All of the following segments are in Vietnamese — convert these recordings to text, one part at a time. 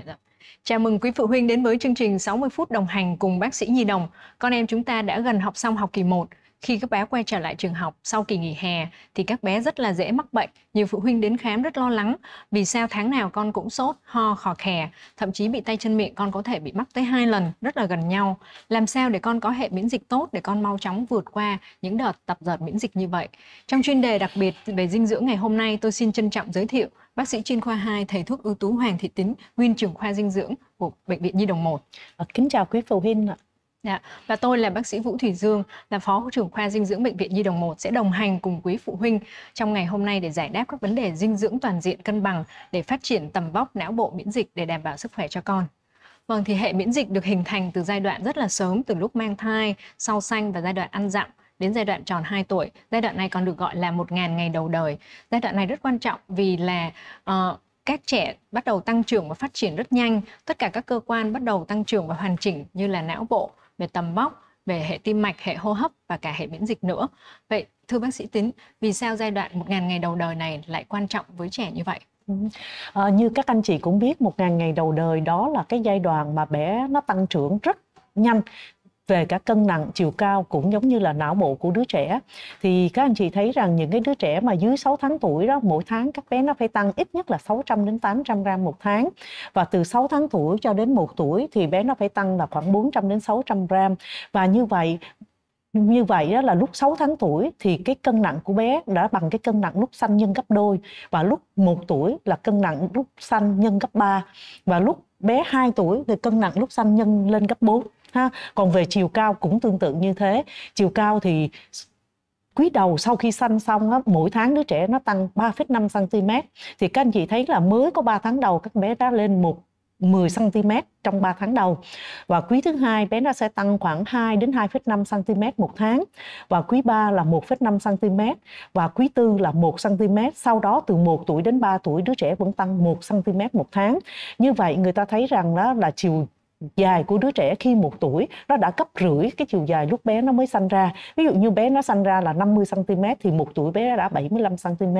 Phải dạ vâng. Chào mừng quý phụ huynh đến với chương trình 60 phút đồng hành cùng bác sĩ Nhi Đồng. Con em chúng ta đã gần học xong học kỳ 1. Khi các bé quay trở lại trường học sau kỳ nghỉ hè thì các bé rất là dễ mắc bệnh. Nhiều phụ huynh đến khám rất lo lắng vì sao tháng nào con cũng sốt, ho, khò khè, thậm chí bị tay chân miệng con có thể bị mắc tới hai lần, rất là gần nhau. Làm sao để con có hệ miễn dịch tốt để con mau chóng vượt qua những đợt tập dợt miễn dịch như vậy. Trong chuyên đề đặc biệt về dinh dưỡng ngày hôm nay tôi xin trân trọng giới thiệu bác sĩ chuyên khoa 2, thầy thuốc ưu tú Hoàng Thị Tính, nguyên trưởng khoa dinh dưỡng của Bệnh viện Nhi Đồng 1. À, kính chào quý phụ huynh ạ. Dạ. Và tôi là bác sĩ Vũ Thủy Dương, là phó trưởng khoa dinh dưỡng Bệnh viện Nhi Đồng 1 sẽ đồng hành cùng quý phụ huynh trong ngày hôm nay để giải đáp các vấn đề dinh dưỡng toàn diện cân bằng để phát triển tầm vóc não bộ miễn dịch để đảm bảo sức khỏe cho con. Vâng, thì hệ miễn dịch được hình thành từ giai đoạn rất là sớm, từ lúc mang thai, sau sanh và giai đoạn ăn dặm đến giai đoạn tròn 2 tuổi. Giai đoạn này còn được gọi là 1.000 ngày đầu đời. Giai đoạn này rất quan trọng vì là uh, các trẻ bắt đầu tăng trưởng và phát triển rất nhanh. Tất cả các cơ quan bắt đầu tăng trưởng và hoàn chỉnh như là não bộ, về tầm vóc, về hệ tim mạch, hệ hô hấp và cả hệ miễn dịch nữa. Vậy thưa bác sĩ Tín, vì sao giai đoạn 1.000 ngày đầu đời này lại quan trọng với trẻ như vậy? À, như các anh chị cũng biết, 1.000 ngày đầu đời đó là cái giai đoạn mà bé nó tăng trưởng rất nhanh về cả cân nặng chiều cao cũng giống như là não bộ của đứa trẻ thì các anh chị thấy rằng những cái đứa trẻ mà dưới 6 tháng tuổi đó mỗi tháng các bé nó phải tăng ít nhất là 600 đến 800 gram một tháng và từ 6 tháng tuổi cho đến 1 tuổi thì bé nó phải tăng là khoảng 400 đến 600 gram và như vậy như vậy đó là lúc 6 tháng tuổi thì cái cân nặng của bé đã bằng cái cân nặng lúc xanh nhân gấp đôi và lúc 1 tuổi là cân nặng lúc xanh nhân gấp 3 và lúc bé 2 tuổi thì cân nặng lúc xanh nhân lên gấp 4 ha còn về chiều cao cũng tương tự như thế chiều cao thì quý đầu sau khi sanh xong á, mỗi tháng đứa trẻ nó tăng 3,5 cm thì các anh chị thấy là mới có 3 tháng đầu các bé đã lên một 10 cm trong 3 tháng đầu. Và quý thứ hai bé nó sẽ tăng khoảng 2 đến 2,5 cm một tháng và quý 3 là 1,5 cm và quý 4 là 1 cm. Sau đó từ 1 tuổi đến 3 tuổi đứa trẻ vẫn tăng 1 cm một tháng. Như vậy người ta thấy rằng đó là chiều dài của đứa trẻ khi một tuổi nó đã gấp rưỡi cái chiều dài lúc bé nó mới sanh ra ví dụ như bé nó sanh ra là 50 cm thì một tuổi bé đã 75 cm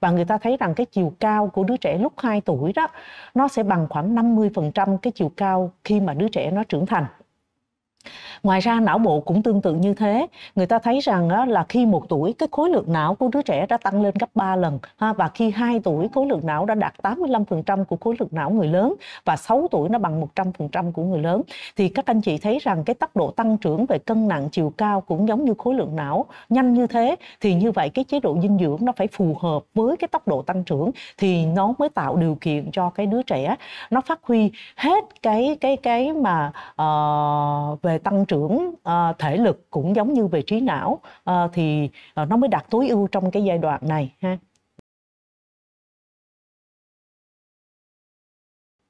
và người ta thấy rằng cái chiều cao của đứa trẻ lúc 2 tuổi đó nó sẽ bằng khoảng 50% cái chiều cao khi mà đứa trẻ nó trưởng thành ngoài ra não bộ cũng tương tự như thế người ta thấy rằng á, là khi một tuổi cái khối lượng não của đứa trẻ đã tăng lên gấp 3 lần và khi 2 tuổi khối lượng não đã đạt 85% của khối lượng não người lớn và 6 tuổi nó bằng 100% của người lớn thì các anh chị thấy rằng cái tốc độ tăng trưởng về cân nặng chiều cao cũng giống như khối lượng não nhanh như thế thì như vậy cái chế độ dinh dưỡng nó phải phù hợp với cái tốc độ tăng trưởng thì nó mới tạo điều kiện cho cái đứa trẻ nó phát huy hết cái cái cái mà uh, về tăng trưởng à, thể lực cũng giống như về trí não à, thì à, nó mới đạt tối ưu trong cái giai đoạn này ha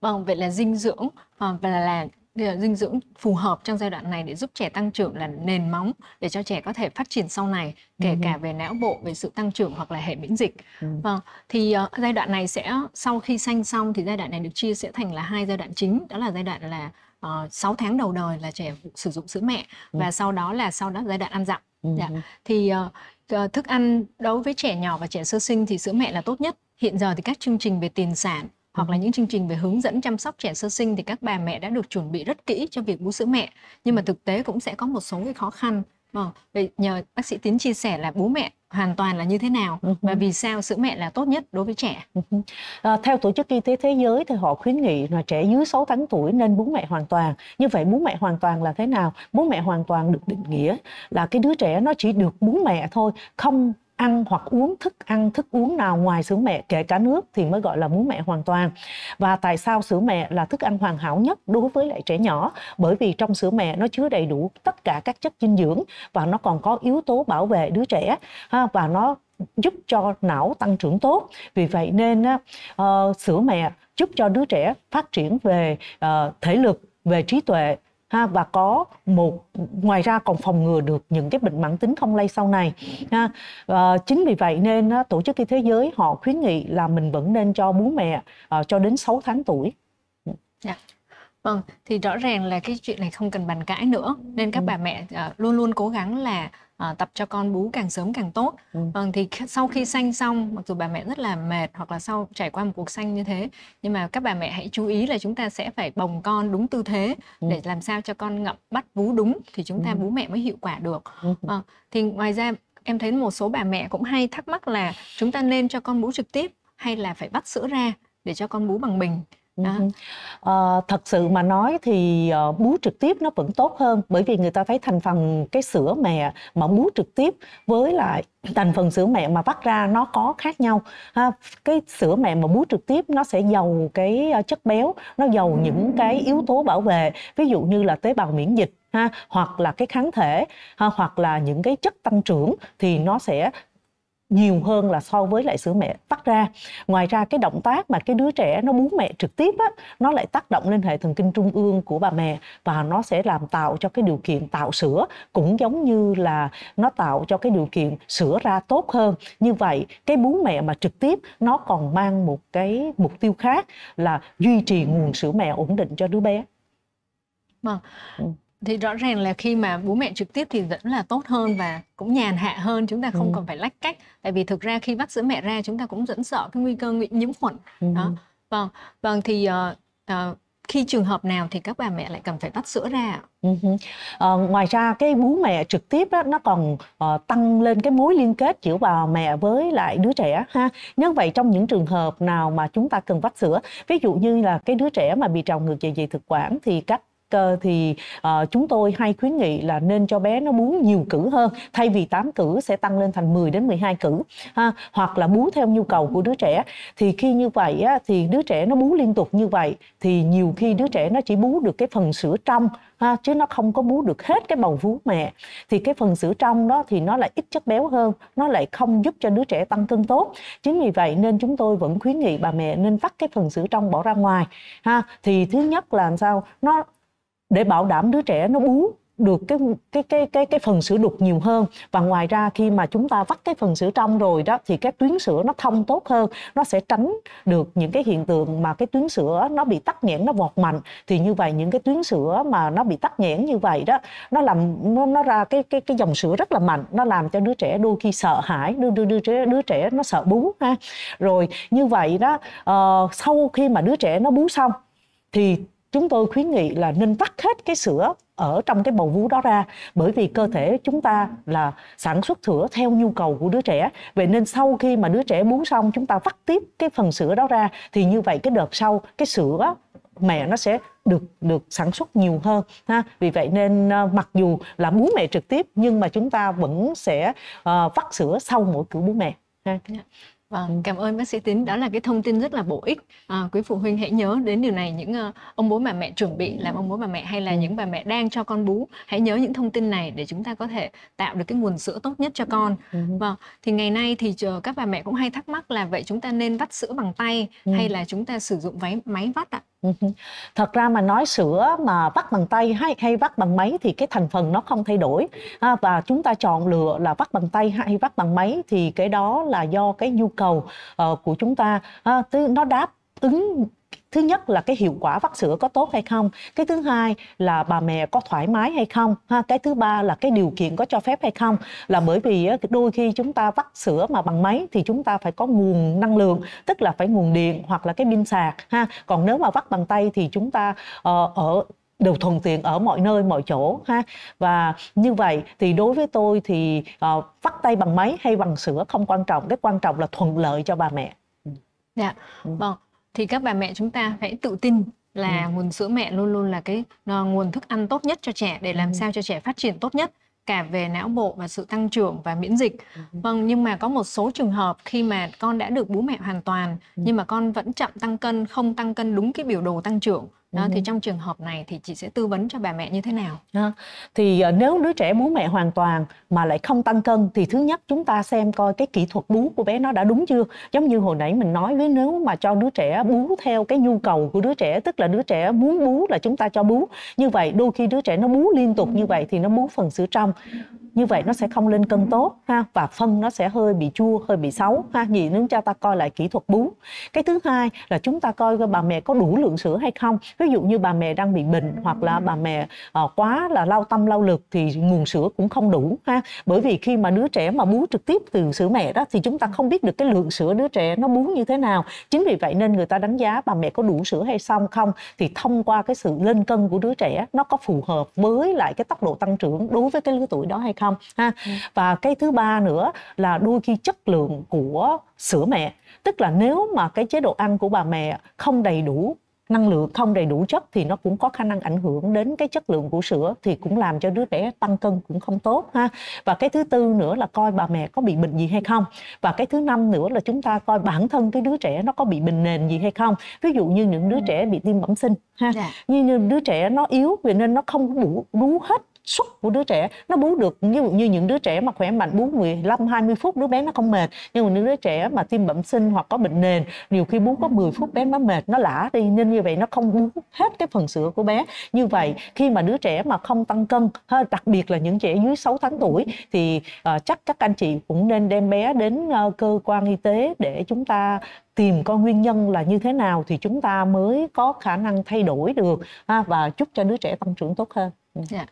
vâng vậy là dinh dưỡng à, và là, là dinh dưỡng phù hợp trong giai đoạn này để giúp trẻ tăng trưởng là nền móng để cho trẻ có thể phát triển sau này kể ừ. cả về não bộ về sự tăng trưởng hoặc là hệ miễn dịch ừ. vâng thì uh, giai đoạn này sẽ sau khi sanh xong thì giai đoạn này được chia sẽ thành là hai giai đoạn chính đó là giai đoạn là Ờ, uh, 6 tháng đầu đời là trẻ sử dụng sữa mẹ ừ. và sau đó là sau đó giai đoạn ăn dặm ừ, dạ. Ừ. thì uh, thức ăn đối với trẻ nhỏ và trẻ sơ sinh thì sữa mẹ là tốt nhất hiện giờ thì các chương trình về tiền sản hoặc là ừ. những chương trình về hướng dẫn chăm sóc trẻ sơ sinh thì các bà mẹ đã được chuẩn bị rất kỹ cho việc bú sữa mẹ nhưng mà thực tế cũng sẽ có một số cái khó khăn Ờ, vậy nhờ bác sĩ Tiến chia sẻ là bố mẹ hoàn toàn là như thế nào ừ và vì sao sữa mẹ là tốt nhất đối với trẻ? Ừ à, theo Tổ chức Y tế Thế giới thì họ khuyến nghị là trẻ dưới 6 tháng tuổi nên bú mẹ hoàn toàn. Như vậy bú mẹ hoàn toàn là thế nào? Bú mẹ hoàn toàn được định nghĩa là cái đứa trẻ nó chỉ được bú mẹ thôi, không ăn hoặc uống thức ăn thức uống nào ngoài sữa mẹ kể cả nước thì mới gọi là bú mẹ hoàn toàn và tại sao sữa mẹ là thức ăn hoàn hảo nhất đối với lại trẻ nhỏ bởi vì trong sữa mẹ nó chứa đầy đủ tất cả các chất dinh dưỡng và nó còn có yếu tố bảo vệ đứa trẻ và nó giúp cho não tăng trưởng tốt vì vậy nên uh, sữa ờ, mẹ giúp cho đứa trẻ phát triển về uh, thể lực về trí tuệ ha và có một ngoài ra còn phòng ngừa được những cái bệnh mãn tính không lây sau này ha à, chính vì vậy nên tổ chức y thế giới họ khuyến nghị là mình vẫn nên cho bú mẹ à, cho đến 6 tháng tuổi yeah. Dạ. Vâng, thì rõ ràng là cái chuyện này không cần bàn cãi nữa nên các ừ. bà mẹ uh, luôn luôn cố gắng là à, tập cho con bú càng sớm càng tốt ừ. vâng thì sau khi sanh xong mặc dù bà mẹ rất là mệt hoặc là sau trải qua một cuộc sanh như thế nhưng mà các bà mẹ hãy chú ý là chúng ta sẽ phải bồng con đúng tư thế ừ. để làm sao cho con ngậm bắt bú đúng thì chúng ta ừ. bú mẹ mới hiệu quả được ừ. à, thì ngoài ra em thấy một số bà mẹ cũng hay thắc mắc là chúng ta nên cho con bú trực tiếp hay là phải bắt sữa ra để cho con bú bằng mình Ừ. À, ờ, thật sự mà nói thì ờ, bú trực tiếp nó vẫn tốt hơn bởi vì người ta thấy thành phần cái sữa mẹ mà bú trực tiếp với lại thành phần sữa mẹ mà vắt ra nó có khác nhau ha, cái sữa mẹ mà bú trực tiếp nó sẽ giàu cái ờ, chất béo nó giàu những cái yếu tố bảo vệ ví dụ như là tế bào miễn dịch ha hoặc là cái kháng thể ha, hoặc là những cái chất tăng trưởng thì nó sẽ nhiều hơn là so với lại sữa mẹ phát ra ngoài ra cái động tác mà cái đứa trẻ nó bú mẹ trực tiếp á nó lại tác động lên hệ thần kinh trung ương của bà mẹ và nó sẽ làm tạo cho cái điều kiện tạo sữa cũng giống như là nó tạo cho cái điều kiện sữa ra tốt hơn như vậy cái bú mẹ mà trực tiếp nó còn mang một cái mục tiêu khác là duy trì nguồn sữa mẹ ổn định cho đứa bé vâng. ừ thì rõ ràng là khi mà bố mẹ trực tiếp thì vẫn là tốt hơn và cũng nhàn hạ hơn chúng ta không ừ. còn phải lách cách tại vì thực ra khi vắt sữa mẹ ra chúng ta cũng vẫn sợ cái nguy cơ bị nhiễm khuẩn ừ. đó vâng vâng thì uh, uh, khi trường hợp nào thì các bà mẹ lại cần phải tắt sữa ra uh-huh. à, ngoài ra cái bú mẹ trực tiếp đó, nó còn uh, tăng lên cái mối liên kết giữa bà mẹ với lại đứa trẻ ha nhân vậy trong những trường hợp nào mà chúng ta cần vắt sữa ví dụ như là cái đứa trẻ mà bị trào ngược dạ dày thực quản thì các thì uh, chúng tôi hay khuyến nghị là nên cho bé nó bú nhiều cử hơn thay vì 8 cử sẽ tăng lên thành 10 đến 12 cử ha hoặc là bú theo nhu cầu của đứa trẻ thì khi như vậy á, thì đứa trẻ nó bú liên tục như vậy thì nhiều khi đứa trẻ nó chỉ bú được cái phần sữa trong ha, chứ nó không có bú được hết cái bầu vú mẹ thì cái phần sữa trong đó thì nó lại ít chất béo hơn nó lại không giúp cho đứa trẻ tăng cân tốt chính vì vậy nên chúng tôi vẫn khuyến nghị bà mẹ nên vắt cái phần sữa trong bỏ ra ngoài ha thì thứ nhất là làm sao nó để bảo đảm đứa trẻ nó bú được cái cái cái cái cái phần sữa đục nhiều hơn và ngoài ra khi mà chúng ta vắt cái phần sữa trong rồi đó thì các tuyến sữa nó thông tốt hơn nó sẽ tránh được những cái hiện tượng mà cái tuyến sữa nó bị tắc nghẽn nó vọt mạnh thì như vậy những cái tuyến sữa mà nó bị tắc nghẽn như vậy đó nó làm nó, nó ra cái cái cái dòng sữa rất là mạnh nó làm cho đứa trẻ đôi khi sợ hãi đứa đứa đứa trẻ đứa trẻ nó sợ bú ha rồi như vậy đó uh, sau khi mà đứa trẻ nó bú xong thì chúng tôi khuyến nghị là nên vắt hết cái sữa ở trong cái bầu vú đó ra bởi vì cơ thể chúng ta là sản xuất sữa theo nhu cầu của đứa trẻ vậy nên sau khi mà đứa trẻ bú xong chúng ta vắt tiếp cái phần sữa đó ra thì như vậy cái đợt sau cái sữa mẹ nó sẽ được được sản xuất nhiều hơn ha vì vậy nên ờ, mặc dù là bú mẹ trực tiếp nhưng mà chúng ta vẫn sẽ uh, vắt sữa sau mỗi cử bú mẹ ha. Yeah. Vâng, cảm ơn bác sĩ Tín. Đó là cái thông tin rất là bổ ích. À, quý phụ huynh hãy nhớ đến điều này. Những uh, ông bố bà mẹ chuẩn bị làm ông bố bà mẹ hay là ừ. những bà mẹ đang cho con bú, hãy nhớ những thông tin này để chúng ta có thể tạo được cái nguồn sữa tốt nhất cho con. Ừ. Vâng. Thì ngày nay thì chờ các bà mẹ cũng hay thắc mắc là vậy chúng ta nên vắt sữa bằng tay ừ. hay là chúng ta sử dụng váy máy vắt ạ? À? thật ra mà nói sữa mà vắt bằng tay hay hay vắt bằng máy thì cái thành phần nó không thay đổi à, và chúng ta chọn lựa là vắt bằng tay hay vắt bằng máy thì cái đó là do cái nhu cầu uh, của chúng ta à, nó đáp ứng thứ nhất là cái hiệu quả vắt sữa có tốt hay không cái thứ hai là bà mẹ có thoải mái hay không ha cái thứ ba là cái điều kiện có cho phép hay không là bởi vì đôi khi chúng ta vắt sữa mà bằng máy thì chúng ta phải có nguồn năng lượng tức là phải nguồn điện hoặc là cái pin sạc ha còn nếu mà vắt bằng tay thì chúng ta uh, ở đều thuận tiện ở mọi nơi mọi chỗ ha và như vậy thì đối với tôi thì uh, vắt tay bằng máy hay bằng sữa không quan trọng cái quan trọng là thuận lợi cho bà mẹ dạ yeah. Ừ. vâng thì các bà mẹ chúng ta hãy tự tin là ừ. nguồn sữa mẹ luôn luôn là cái nguồn thức ăn tốt nhất cho trẻ để làm ừ. sao cho trẻ phát triển tốt nhất cả về não bộ và sự tăng trưởng và miễn dịch. Ừ. Vâng, nhưng mà có một số trường hợp khi mà con đã được bú mẹ hoàn toàn ừ. nhưng mà con vẫn chậm tăng cân, không tăng cân đúng cái biểu đồ tăng trưởng đó, thì trong trường hợp này thì chị sẽ tư vấn cho bà mẹ như thế nào à, thì ờ, nếu đứa trẻ muốn mẹ hoàn toàn mà lại không tăng cân thì thứ nhất chúng ta xem coi cái kỹ thuật bú của bé nó đã đúng chưa giống như hồi nãy mình nói với nếu mà cho đứa trẻ bú theo cái nhu cầu của đứa trẻ tức là đứa trẻ muốn bú là chúng ta cho bú như vậy đôi khi đứa trẻ nó bú liên tục như vậy thì nó bú phần sữa trong như vậy nó sẽ không lên cân tốt ha và phân nó sẽ hơi bị chua hơi bị xấu ha gì nếu cho ta coi lại kỹ thuật bú cái thứ hai là chúng ta coi bà mẹ có đủ lượng sữa hay không ví dụ như bà mẹ đang bị bệnh hoặc là bà mẹ uh, quá là lao tâm lao lực thì nguồn sữa cũng không đủ ha bởi vì khi mà đứa trẻ mà bú trực tiếp từ sữa mẹ đó thì chúng ta không biết được cái lượng sữa đứa trẻ nó bú như thế nào chính vì vậy nên người ta đánh giá bà mẹ có đủ sữa hay xong không thì thông qua cái sự lên cân của đứa trẻ nó có phù hợp với lại cái tốc độ tăng trưởng đối với cái lứa tuổi đó hay không không ha ừ. và cái thứ ba nữa là đôi khi chất lượng của sữa mẹ tức là nếu mà cái chế độ ăn của bà mẹ không đầy đủ năng lượng không đầy đủ chất thì nó cũng có khả năng ảnh hưởng đến cái chất lượng của sữa thì cũng làm cho đứa trẻ tăng cân cũng không tốt ha và cái thứ tư nữa là coi bà mẹ có bị bệnh gì hay không và cái thứ năm nữa là chúng ta coi bản thân cái đứa trẻ nó có bị bệnh nền gì hay không ví dụ như những đứa ừ. trẻ bị tim bẩm sinh ha dạ. như, như đứa trẻ nó yếu vì nên nó không đủ đủ hết suất của đứa trẻ nó bú được như như những đứa trẻ mà khỏe mạnh bú 15 20 phút đứa bé nó không mệt nhưng mà những đứa trẻ mà tim bẩm sinh hoặc có bệnh nền nhiều khi bú có 10 phút bé nó mệt nó lả đi nên như vậy nó không bú hết cái phần sữa của bé như vậy khi mà đứa trẻ mà không tăng cân ha, đặc biệt là những trẻ dưới 6 tháng tuổi thì uh, chắc các anh chị cũng nên đem bé đến uh, cơ quan y tế để chúng ta tìm coi nguyên nhân là như thế nào thì chúng ta mới có khả năng thay đổi được ha, và giúp cho đứa trẻ tăng trưởng tốt hơn. Yeah. Ừ. Dạ.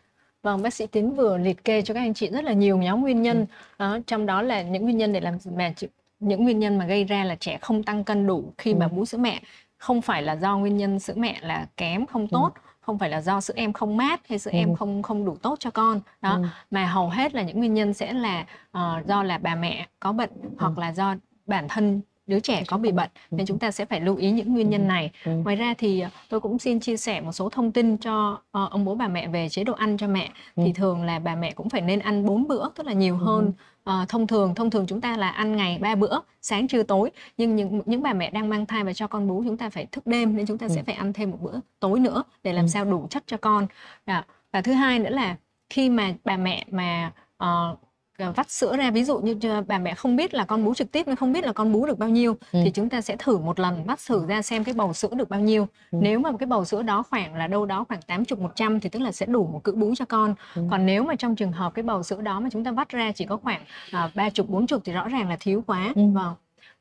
Vâng, bác sĩ Tiến vừa liệt kê cho các anh chị rất là nhiều nhóm nguyên nhân. Ừ. Đó, trong đó là những nguyên nhân để làm mẹ những nguyên nhân mà gây ra là trẻ không tăng cân đủ khi ừ. mà bú sữa mẹ không phải là do nguyên nhân sữa mẹ là kém không ừ. tốt ừ. không phải là do sữa em không mát hay sữa ừ. em không không đủ tốt cho con đó ừ. mà hầu hết là những nguyên nhân sẽ là uh, do là bà mẹ có bệnh ừ. hoặc là do bản thân đứa trẻ có bị bệnh nên ừ. chúng ta sẽ phải lưu ý những nguyên nhân ừ. này ừ. ngoài ra thì à, tôi cũng xin chia sẻ một số thông tin cho ờ, ông bố bà mẹ về chế độ ăn cho mẹ thì thường là bà mẹ cũng phải nên ăn bốn bữa tức là nhiều hơn À, thông thường thông thường chúng ta là ăn ngày ba bữa sáng trưa tối nhưng những những bà mẹ đang mang thai và cho con bú chúng ta phải thức đêm nên chúng ta sẽ phải ăn thêm một bữa tối nữa để làm sao đủ chất cho con à, và thứ hai nữa là khi mà bà mẹ mà uh, À, vắt sữa ra ví dụ như bà mẹ không biết là con bú trực tiếp nên không biết là con bú được bao nhiêu ừ. thì chúng ta sẽ thử một lần vắt thử ra xem cái bầu sữa được bao nhiêu ừ. nếu mà cái bầu sữa đó khoảng là đâu đó khoảng 80 100 thì tức là sẽ đủ một cữ bú cho con ừ. còn nếu mà trong trường hợp cái bầu sữa đó mà chúng ta vắt ra chỉ có khoảng à, ba chục bốn chục thì rõ ràng là thiếu quá ừ. Vâng.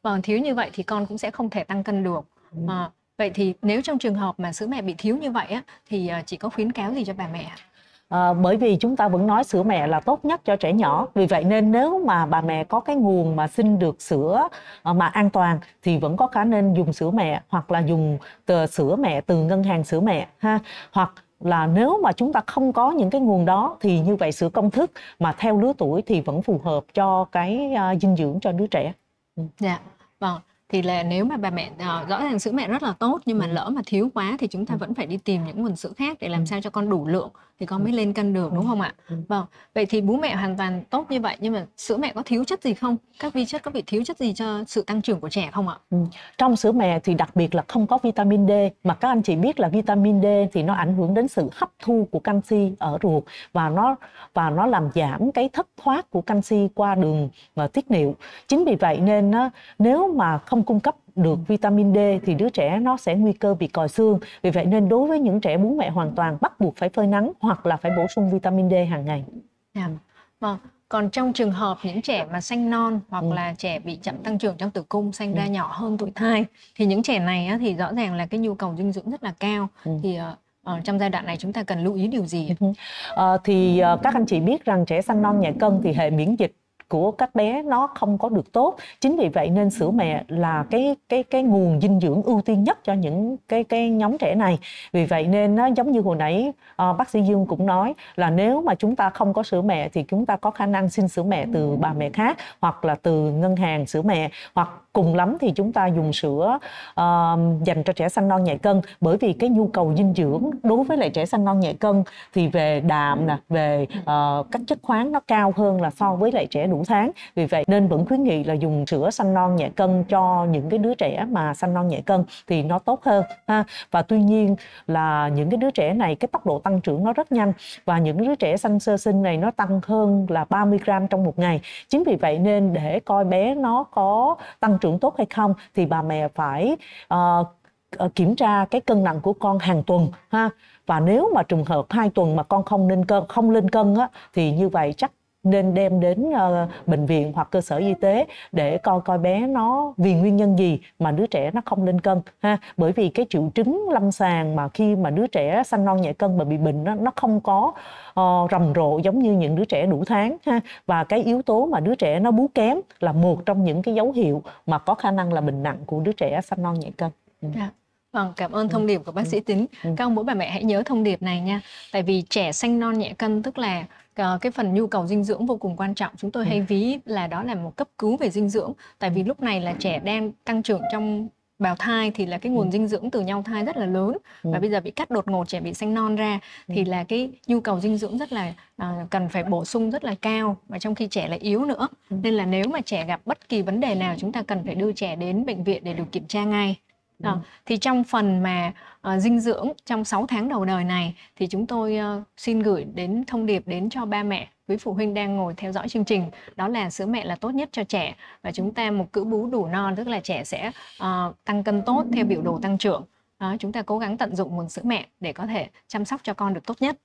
vâng thiếu như vậy thì con cũng sẽ không thể tăng cân được ừ. à, vậy thì nếu trong trường hợp mà sữa mẹ bị thiếu như vậy á thì à, chỉ có khuyến cáo gì cho bà mẹ à, bởi vì chúng ta vẫn nói sữa mẹ là tốt nhất cho trẻ nhỏ vì vậy nên nếu mà bà mẹ có cái nguồn mà xin được sữa ờ, mà an toàn thì vẫn có khả nên dùng sữa mẹ hoặc là dùng tờ sữa mẹ từ ngân hàng sữa mẹ ha hoặc là nếu mà chúng ta không có những cái nguồn đó thì như vậy sữa công thức mà theo lứa tuổi thì vẫn phù hợp cho cái uh, dinh dưỡng cho đứa trẻ. Dạ. Vâng thì là nếu mà bà mẹ uh, rõ ràng sữa mẹ rất là tốt nhưng mà ừ. lỡ mà thiếu quá thì chúng ta ừ. vẫn phải đi tìm những nguồn sữa khác để làm ừ. sao cho con đủ lượng thì con mới lên cân được đúng không ạ? Vâng. Vậy thì bú mẹ hoàn toàn tốt như vậy nhưng mà sữa mẹ có thiếu chất gì không? Các vi chất có bị thiếu chất gì cho sự tăng trưởng của trẻ không ạ? Ừ. Trong sữa mẹ thì đặc biệt là không có vitamin D mà các anh chị biết là vitamin D thì nó ảnh hưởng đến sự hấp thu của canxi ở ruột và nó và nó làm giảm cái thất thoát của canxi qua đường ờ, tiết niệu. Chính vì vậy nên nếu mà không không cung cấp được ừ. vitamin D thì đứa trẻ nó sẽ nguy cơ bị còi xương. Vì vậy nên đối với những trẻ bố mẹ hoàn toàn bắt buộc phải phơi nắng hoặc là phải bổ sung vitamin D hàng ngày. Yeah. Dạ. Vâng. Còn trong trường hợp những trẻ mà sanh non hoặc ừ. là trẻ bị chậm tăng trưởng trong tử cung sanh ừ. ra nhỏ hơn tuổi thai thì những trẻ này á, thì rõ ràng là cái nhu cầu dinh dưỡng rất là cao ừ. thì Ờ, ờ trong giai đoạn này chúng ta cần lưu ý điều gì? Ừ. Ờ, thì ờ, các anh chị biết rằng trẻ sanh non nhẹ cân thì hệ miễn dịch của các bé nó không có được tốt chính vì vậy nên sữa mẹ là cái cái cái nguồn dinh dưỡng ưu tiên nhất cho những cái cái nhóm trẻ này vì vậy nên nó giống như hồi nãy à, bác sĩ Dương cũng nói là nếu mà chúng ta không có sữa mẹ thì chúng ta có khả năng xin sữa mẹ từ ừ. bà mẹ khác hoặc là từ ngân hàng sữa mẹ hoặc cùng lắm thì chúng ta dùng sữa uh, dành cho trẻ săn non nhẹ cân bởi vì cái nhu cầu dinh dưỡng đối với lại trẻ săn non nhẹ cân thì về đạm nè về uh, các chất khoáng nó cao hơn là so với lại trẻ đủ tháng vì vậy nên vẫn khuyến nghị là dùng sữa săn non nhẹ cân cho những cái đứa trẻ mà săn non nhẹ cân thì nó tốt hơn ha và tuy nhiên là những cái đứa trẻ này cái tốc độ tăng trưởng nó rất nhanh và những đứa trẻ sanh sơ sinh này nó tăng hơn là 30 gram trong một ngày chính vì vậy nên để coi bé nó có tăng trưởng trưởng tốt hay không thì bà mẹ phải uh, kiểm tra cái cân nặng của con hàng tuần ha và nếu mà trường hợp hai tuần mà con không lên cân không lên cân á thì như vậy chắc nên đem đến uh, bệnh viện hoặc cơ sở y tế để coi coi bé nó vì nguyên nhân gì mà đứa trẻ nó không lên cân ha bởi vì cái triệu chứng lâm sàng mà khi mà đứa trẻ sanh non nhẹ cân mà bị bệnh nó, nó không có uh, rầm rộ giống như những đứa trẻ đủ tháng ha và cái yếu tố mà đứa trẻ nó bú kém là một trong những cái dấu hiệu mà có khả năng là bệnh nặng của đứa trẻ sanh non nhẹ cân ừ. dạ. Vâng, cảm ơn ừ. thông điệp của bác ừ. sĩ Tính. Các ông bố bà mẹ hãy nhớ thông điệp này nha. Tại vì trẻ sanh non nhẹ cân tức là Ờ, cái phần nhu cầu dinh dưỡng vô cùng quan trọng chúng tôi ừ. hay ví là đó là một cấp cứu về dinh dưỡng tại vì ừ. lúc này là trẻ đang tăng trưởng trong bào thai thì là cái nguồn ừ. dinh dưỡng từ nhau thai rất là lớn ừ. và bây giờ bị cắt đột ngột trẻ bị sanh non ra ừ. thì là cái nhu cầu dinh dưỡng rất là à, cần phải bổ sung rất là cao và trong khi trẻ lại yếu nữa ừ. nên là nếu mà trẻ gặp bất kỳ vấn đề nào ừ. chúng ta cần phải đưa trẻ đến bệnh viện để được kiểm tra ngay Ờ, đó. Thì trong phần mà uh, dinh dưỡng trong 6 tháng đầu đời này thì chúng tôi uh, xin gửi đến thông điệp đến cho ba mẹ quý phụ huynh đang ngồi theo dõi chương trình đó là sữa mẹ là tốt nhất cho trẻ và chúng ta một cữ bú đủ no tức là trẻ sẽ uh, tăng cân tốt theo biểu đồ tăng trưởng đó, chúng ta cố gắng tận dụng nguồn sữa mẹ để có thể chăm sóc cho con được tốt nhất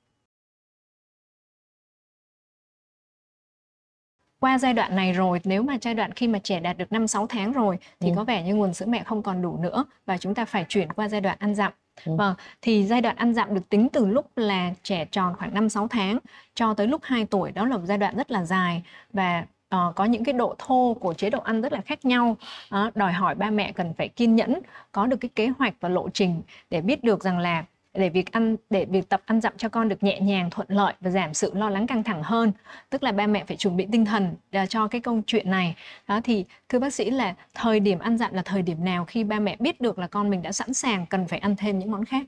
qua giai đoạn này rồi nếu mà giai đoạn khi mà trẻ đạt được 5 6 tháng rồi thì ừ. có vẻ như nguồn sữa mẹ không còn đủ nữa và chúng ta phải chuyển qua giai đoạn ăn dặm. Ừ. Vâng, thì giai đoạn ăn dặm được tính từ lúc là trẻ tròn khoảng 5 6 tháng cho tới lúc 2 tuổi đó là một giai đoạn rất là dài và uh, có những cái độ thô của chế độ ăn rất là khác nhau uh, đòi hỏi ba mẹ cần phải kiên nhẫn có được cái kế hoạch và lộ trình để biết được rằng là để việc ăn để việc tập ăn dặm cho con được nhẹ nhàng thuận lợi và giảm sự lo lắng căng thẳng hơn tức là ba mẹ phải chuẩn bị tinh thần à, cho cái câu chuyện này đó thì thưa bác sĩ là thời điểm ăn dặm là thời điểm nào khi ba mẹ biết được là con mình đã sẵn sàng cần phải ăn thêm những món khác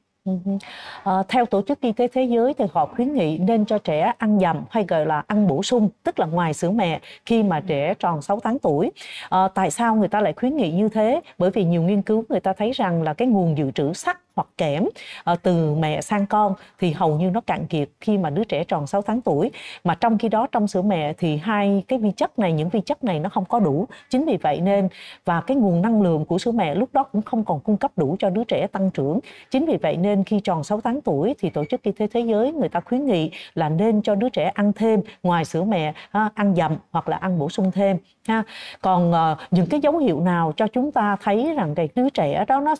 À, theo Tổ chức Y tế Thế giới thì họ khuyến nghị nên cho trẻ ăn dầm hay gọi là ăn bổ sung, tức là ngoài sữa mẹ khi mà ừ. trẻ tròn 6 tháng tuổi. À, tại sao người ta lại khuyến nghị như thế? Bởi vì nhiều nghiên cứu người ta thấy rằng là cái nguồn dự trữ sắt hoặc kẽm ờ, từ mẹ sang con thì hầu như nó cạn kiệt khi mà đứa trẻ tròn 6 tháng tuổi mà trong khi đó trong sữa mẹ thì hai cái vi chất này những vi chất này nó không có đủ chính vì vậy nên và cái nguồn năng lượng của sữa mẹ lúc đó cũng không còn cung cấp đủ cho đứa trẻ tăng trưởng chính vì vậy nên khi tròn 6 tháng tuổi thì tổ chức y tế thế giới người ta khuyến nghị là nên cho đứa trẻ ăn thêm ngoài sữa mẹ ăn dặm hoặc là ăn bổ sung thêm ha còn ờ, những cái dấu hiệu nào cho chúng ta thấy rằng cái đứa trẻ đó nó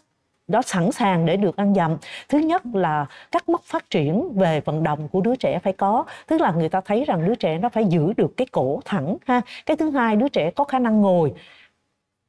đó sẵn sàng để được ăn dặm thứ nhất là các mốc phát triển về vận động của đứa trẻ phải có tức là người ta thấy rằng đứa trẻ nó phải giữ được cái cổ thẳng ha cái thứ hai đứa trẻ có khả năng ngồi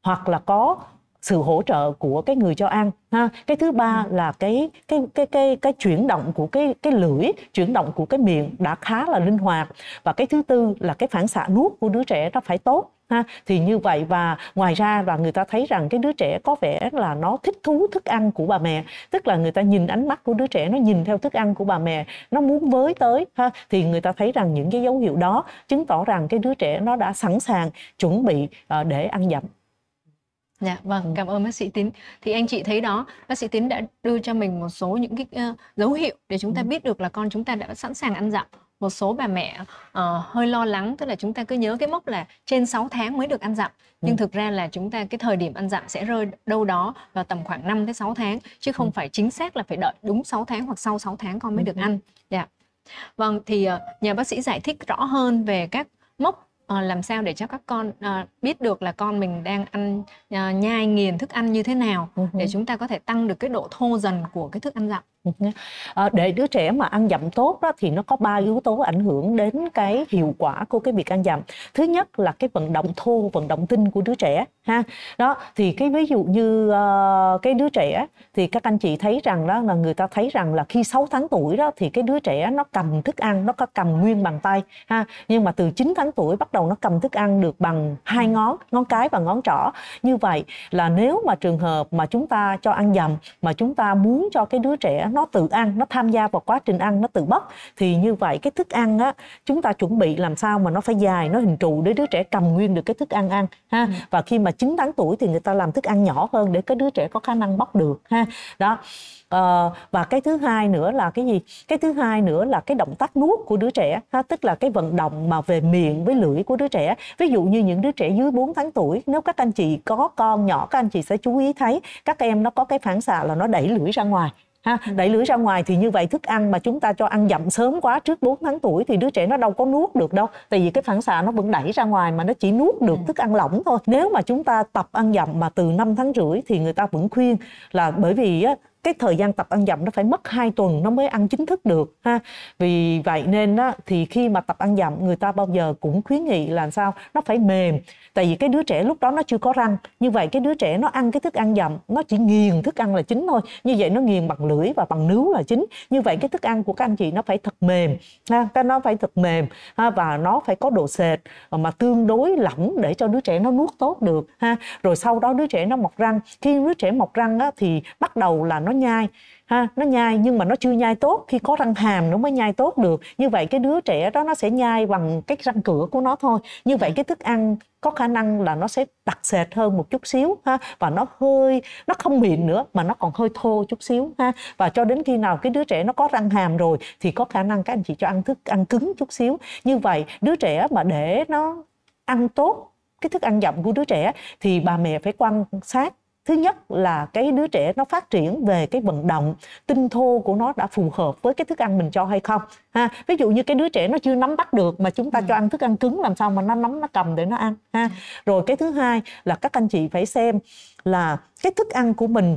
hoặc là có sự hỗ trợ của cái người cho ăn ha cái thứ ba ừ. là cái cái cái cái cái chuyển động của cái cái lưỡi chuyển động của cái miệng đã khá là linh hoạt và cái thứ tư là cái phản xạ nuốt của đứa trẻ nó phải tốt ha thì như vậy và ngoài ra và người ta thấy rằng cái đứa trẻ có vẻ là nó thích thú thức ăn của bà mẹ tức là người ta nhìn ánh mắt của đứa trẻ nó nhìn theo thức ăn của bà mẹ nó muốn với tới ha thì người ta thấy rằng những cái dấu hiệu đó chứng tỏ rằng cái đứa trẻ nó đã sẵn sàng chuẩn bị ờ, để ăn dặm Dạ vâng, cảm ơn bác sĩ Tín. Thì anh chị thấy đó, bác sĩ Tín đã đưa cho mình một số những cái uh, dấu hiệu để chúng ta ừ. biết được là con chúng ta đã sẵn sàng ăn dặm một số bà mẹ uh, hơi lo lắng tức là chúng ta cứ nhớ cái mốc là trên 6 tháng mới được ăn dặm nhưng ừ. thực ra là chúng ta cái thời điểm ăn dặm sẽ rơi đâu đó vào tầm khoảng 5 tới 6 tháng chứ không ừ. phải chính xác là phải đợi đúng 6 tháng hoặc sau 6 tháng con mới ừ. được ăn. Dạ. Yeah. Vâng thì uh, ờ, nhà bác sĩ giải thích rõ hơn về các mốc À, làm sao để cho các con à, biết được là con mình đang ăn à, nhai nghiền thức ăn như thế nào ừ để chúng ta có thể tăng được cái độ thô dần của cái thức ăn dặm À, để đứa trẻ mà ăn dặm tốt đó thì nó có ba yếu tố ảnh hưởng đến cái hiệu quả của cái việc ăn dặm thứ nhất là cái vận động thô vận động tinh của đứa trẻ ha đó thì cái ví dụ như uh, cái đứa trẻ thì các anh chị thấy rằng đó là người ta thấy rằng là khi 6 tháng tuổi đó thì cái đứa trẻ nó cầm thức ăn nó có cầm nguyên bàn tay ha nhưng mà từ 9 tháng tuổi bắt đầu nó cầm thức ăn được bằng hai ngón ngón cái và ngón trỏ như vậy là nếu mà trường hợp mà chúng ta cho ăn dặm mà chúng ta muốn cho cái đứa trẻ nó tự ăn nó tham gia vào quá trình ăn nó tự bất thì như vậy cái thức ăn á chúng ta chuẩn bị làm sao mà nó phải dài nó hình trụ để đứa trẻ cầm nguyên được cái thức ăn ăn ha ừ. và khi mà chín tháng tuổi thì người ta làm thức ăn nhỏ hơn để cái đứa trẻ có khả năng bóc được ha đó à, và cái thứ hai nữa là cái gì cái thứ hai nữa là cái động tác nuốt của đứa trẻ ha tức là cái vận động mà về miệng với lưỡi của đứa trẻ ví dụ như những đứa trẻ dưới 4 tháng tuổi nếu các anh chị có con nhỏ các anh chị sẽ chú ý thấy các em nó có cái phản xạ là nó đẩy lưỡi ra ngoài ha đẩy lưỡi ra ngoài thì như vậy thức ăn mà chúng ta cho ăn dặm sớm quá trước 4 tháng tuổi thì đứa trẻ nó đâu có nuốt được đâu tại vì cái phản xạ nó vẫn đẩy ra ngoài mà nó chỉ nuốt được ừ. thức ăn lỏng thôi nếu mà chúng ta tập ăn dặm mà từ 5 tháng rưỡi thì người ta vẫn khuyên là bởi vì á, cái thời gian tập ăn dặm nó phải mất 2 tuần nó mới ăn chính thức được ha vì vậy nên đó, thì khi mà tập ăn dặm người ta bao giờ cũng khuyến nghị là sao nó phải mềm tại vì cái đứa trẻ lúc đó nó chưa có răng như vậy cái đứa trẻ nó ăn cái thức ăn dặm nó chỉ nghiền thức ăn là chính thôi như vậy nó nghiền bằng lưỡi và bằng nướu là chính như vậy cái thức ăn của các anh chị nó phải thật mềm ha cái nó phải thật mềm ha và nó phải có độ sệt ờ, mà tương đối lỏng để cho đứa trẻ nó nuốt tốt được ha rồi sau đó đứa trẻ nó mọc răng khi đứa trẻ mọc răng á, thì bắt đầu là nó nhai ha nó nhai nhưng mà nó chưa nhai tốt khi có răng hàm nó mới nhai tốt được như vậy cái đứa trẻ đó nó sẽ nhai bằng cái răng cửa của nó thôi như vậy dạ. cái thức ăn có khả năng là nó sẽ đặc sệt hơn một chút xíu ha và nó hơi nó không mịn nữa mà nó còn hơi thô chút xíu ha và cho đến khi nào cái đứa trẻ nó có răng hàm rồi thì có khả năng các anh chị cho ăn thức ăn cứng chút xíu như vậy đứa trẻ mà để nó ăn tốt cái thức ăn dặm của đứa trẻ thì bà mẹ phải quan sát thứ nhất là cái đứa trẻ nó phát triển về cái vận động tinh thô của nó đã phù hợp với cái thức ăn mình cho hay không ha ví dụ như cái đứa trẻ nó chưa nắm bắt được mà chúng ta ừ. cho ăn thức ăn cứng làm sao mà nó nắm nó cầm để nó ăn ha ừ. rồi cái thứ hai là các anh chị phải xem là cái thức ăn của mình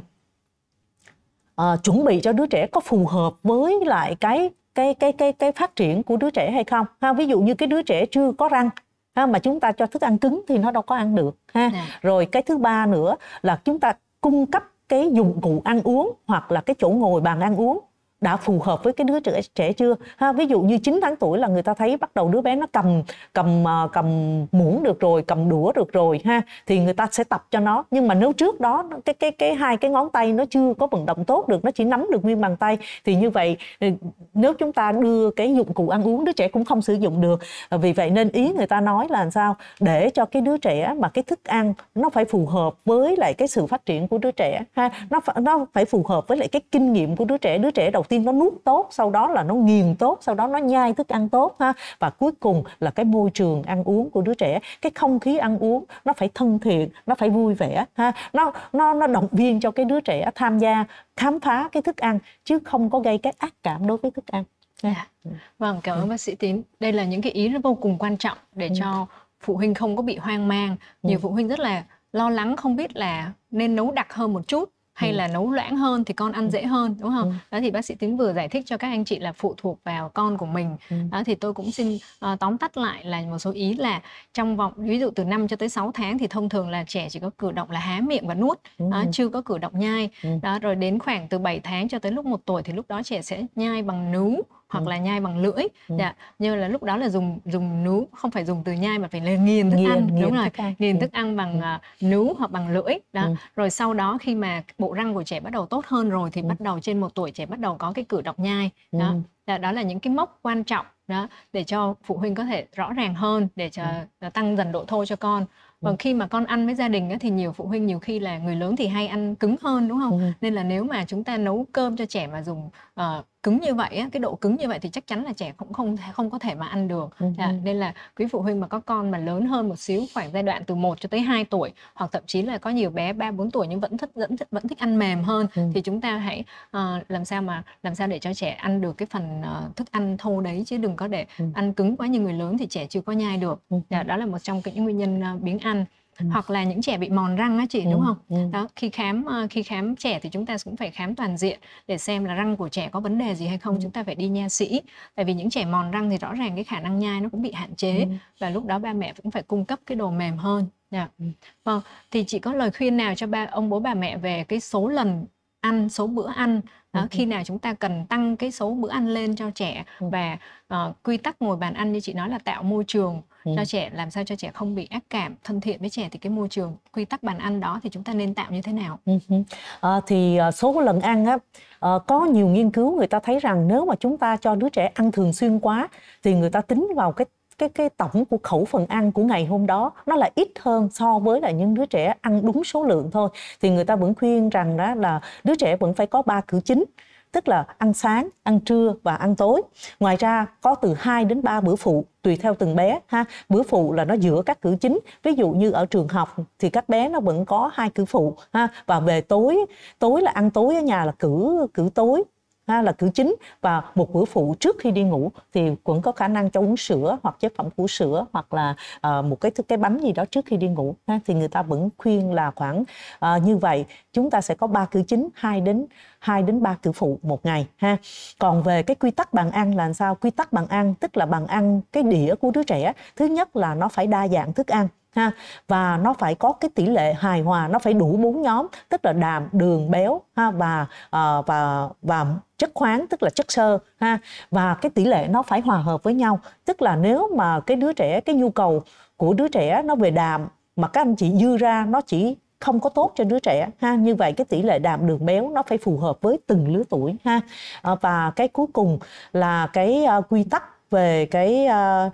uh, chuẩn bị cho đứa trẻ có phù hợp với lại cái cái cái cái cái phát triển của đứa trẻ hay không ha ví dụ như cái đứa trẻ chưa có răng ha, mà chúng ta cho thức ăn cứng thì nó đâu có ăn được ha à. rồi cái thứ ba nữa là chúng ta cung cấp cái dụng cụ ăn uống hoặc là cái chỗ ngồi bàn ăn uống đã phù hợp với cái đứa trẻ trẻ chưa ha ví dụ như 9 tháng tuổi là người ta thấy bắt đầu đứa bé nó cầm cầm à, cầm muỗng được rồi cầm đũa được rồi ha thì người ta sẽ tập cho nó nhưng mà nếu trước đó cái cái cái hai cái ngón tay nó chưa có vận động tốt được nó chỉ nắm được nguyên bàn tay thì như vậy ừ, nếu chúng ta đưa cái dụng cụ ăn uống đứa trẻ cũng không sử dụng được à, vì vậy nên ý người ta nói là làm sao để cho cái đứa trẻ mà cái thức ăn nó phải phù hợp với lại cái sự phát triển của đứa trẻ ha nó nó phải phù hợp với lại cái kinh nghiệm của đứa trẻ đứa trẻ đầu tiên nó nuốt tốt sau đó là nó nghiền tốt sau đó nó nhai thức ăn tốt ha và cuối cùng là cái môi trường ăn uống của đứa trẻ cái không khí ăn uống nó phải thân thiện nó phải vui vẻ ha nó nó nó động viên cho cái đứa trẻ tham gia khám phá cái thức ăn chứ không có gây cái ác cảm đối với thức ăn Yeah. Dạ. Vâng, cảm ơn ừ. bác sĩ Tín. Đây là những cái ý rất vô cùng quan trọng để ừ. cho phụ huynh không có bị hoang mang. Nhiều ừ. phụ huynh rất là lo lắng không biết là nên nấu đặc hơn một chút hay ừ. là nấu loãng hơn thì con ăn ừ. dễ hơn đúng không ừ. đó thì bác sĩ tiến vừa giải thích cho các anh chị là phụ thuộc vào con của mình đó thì tôi cũng xin uh, tóm tắt lại là một số ý là trong vòng ví dụ từ 5 cho tới 6 tháng thì thông thường là trẻ chỉ có cử động là há miệng và nuốt đó, chưa có cử động nhai đó rồi đến khoảng từ 7 tháng cho tới lúc một tuổi thì lúc đó trẻ sẽ nhai bằng núm hoặc ừ. là nhai bằng lưỡi ừ. dạ như là lúc đó là dùng dùng nú không phải dùng từ nhai mà phải là nghiền thức nghiền, ăn nghiền đúng rồi nghiền ừ. thức ăn bằng ừ. À, nú hoặc bằng lưỡi đó ừ. rồi sau đó khi mà bộ răng của trẻ bắt đầu tốt hơn rồi thì ừ. bắt đầu trên một tuổi trẻ bắt đầu có cái cử động nhai ừ. đó ừ. đó là những cái mốc quan trọng đó để cho phụ huynh có thể rõ ràng hơn để cho ừ. À, tăng dần độ thô cho con ừ. còn ừ. khi mà con ăn với gia đình thì nhiều phụ huynh nhiều khi là người lớn thì hay ăn cứng hơn đúng không ừ. nên là nếu mà chúng ta nấu cơm cho trẻ mà dùng uh, cứng như vậy á, cái độ cứng như vậy thì chắc chắn là trẻ cũng không không có thể mà ăn được ừ. à, nên là quý phụ huynh mà có con mà lớn hơn một xíu khoảng giai đoạn từ 1 cho tới 2 tuổi hoặc thậm chí là có nhiều bé 3 4 tuổi nhưng vẫn thích vẫn thích vẫn thích ăn mềm hơn ừ. thì chúng ta hãy uh, làm sao mà làm sao để cho trẻ ăn được cái phần uh, thức ăn thô đấy chứ đừng có để ừ. ăn cứng quá như người lớn thì trẻ chưa có nhai được ừ. à, đó là một trong những nguyên nhân uh, ờ, biếng ăn hoặc là những trẻ bị mòn răng á chị ừ. đúng không ừ. đó khi khám ờ, khi khám trẻ thì chúng ta cũng phải khám toàn diện để xem là răng của trẻ có vấn đề gì hay không ừ. chúng ta phải đi nha sĩ tại vì những trẻ mòn răng thì rõ ràng cái khả năng nhai nó cũng bị hạn chế ừ. và lúc đó ba mẹ cũng phải cung cấp cái đồ mềm hơn dạ yeah. vâng ờ, thì chị có lời khuyên nào cho ba ông bố bà mẹ về cái số lần ăn số bữa ăn đó, ừ. khi nào chúng ta cần tăng cái số bữa ăn lên cho trẻ ừ. và uh, quy tắc ngồi bàn ăn như chị nói là tạo môi trường Ừ. cho trẻ làm sao cho trẻ không bị ác cảm thân thiện với trẻ thì cái môi trường quy tắc bàn ăn đó thì chúng ta nên tạo như thế nào à, thì ờ, số lần ăn á ờ, có nhiều nghiên cứu người ta thấy rằng nếu mà chúng ta cho đứa trẻ ăn thường xuyên quá thì người ta tính vào cái cái cái tổng của khẩu phần ăn của ngày hôm đó nó là ít hơn so với là những đứa trẻ ăn đúng số lượng thôi thì người ta vẫn khuyên rằng đó là đứa trẻ vẫn phải có ba cử chính tức là ăn sáng, ăn trưa và ăn tối. Ngoài ra có từ 2 đến 3 bữa phụ tùy theo từng bé ha. Bữa phụ là nó giữa các cử chính. Ví dụ như ở trường học thì các bé nó vẫn có hai cử phụ ha và về tối tối là ăn tối ở nhà là cử cử tối ha, là thứ chính và một bữa phụ trước khi đi ngủ thì cũng có khả năng cho uống sữa hoặc chế phẩm của sữa hoặc là uh, một cái cái bánh gì đó trước khi đi ngủ ha, thì người ta vẫn khuyên là khoảng uh, như vậy chúng ta sẽ có ba cử chính hai đến hai đến ba cử phụ một ngày ha. Còn về cái quy tắc bàn ăn là sao? Quy tắc bàn ăn tức là bàn ăn cái đĩa của đứa trẻ. Thứ nhất là nó phải đa dạng thức ăn ha và nó phải có cái tỷ lệ hài hòa nó phải đủ bốn nhóm tức là đạm đường béo ha và uh, và và chất khoáng tức là chất sơ ha và cái tỷ lệ nó phải hòa hợp với nhau tức là nếu mà cái đứa trẻ cái nhu cầu của đứa trẻ nó về đạm mà các anh chị dư ra nó chỉ không có tốt cho đứa trẻ ha như vậy cái tỷ lệ đạm đường béo nó phải phù hợp với từng lứa tuổi ha ờ, và cái cuối cùng là cái ờ, quy tắc về cái ờ,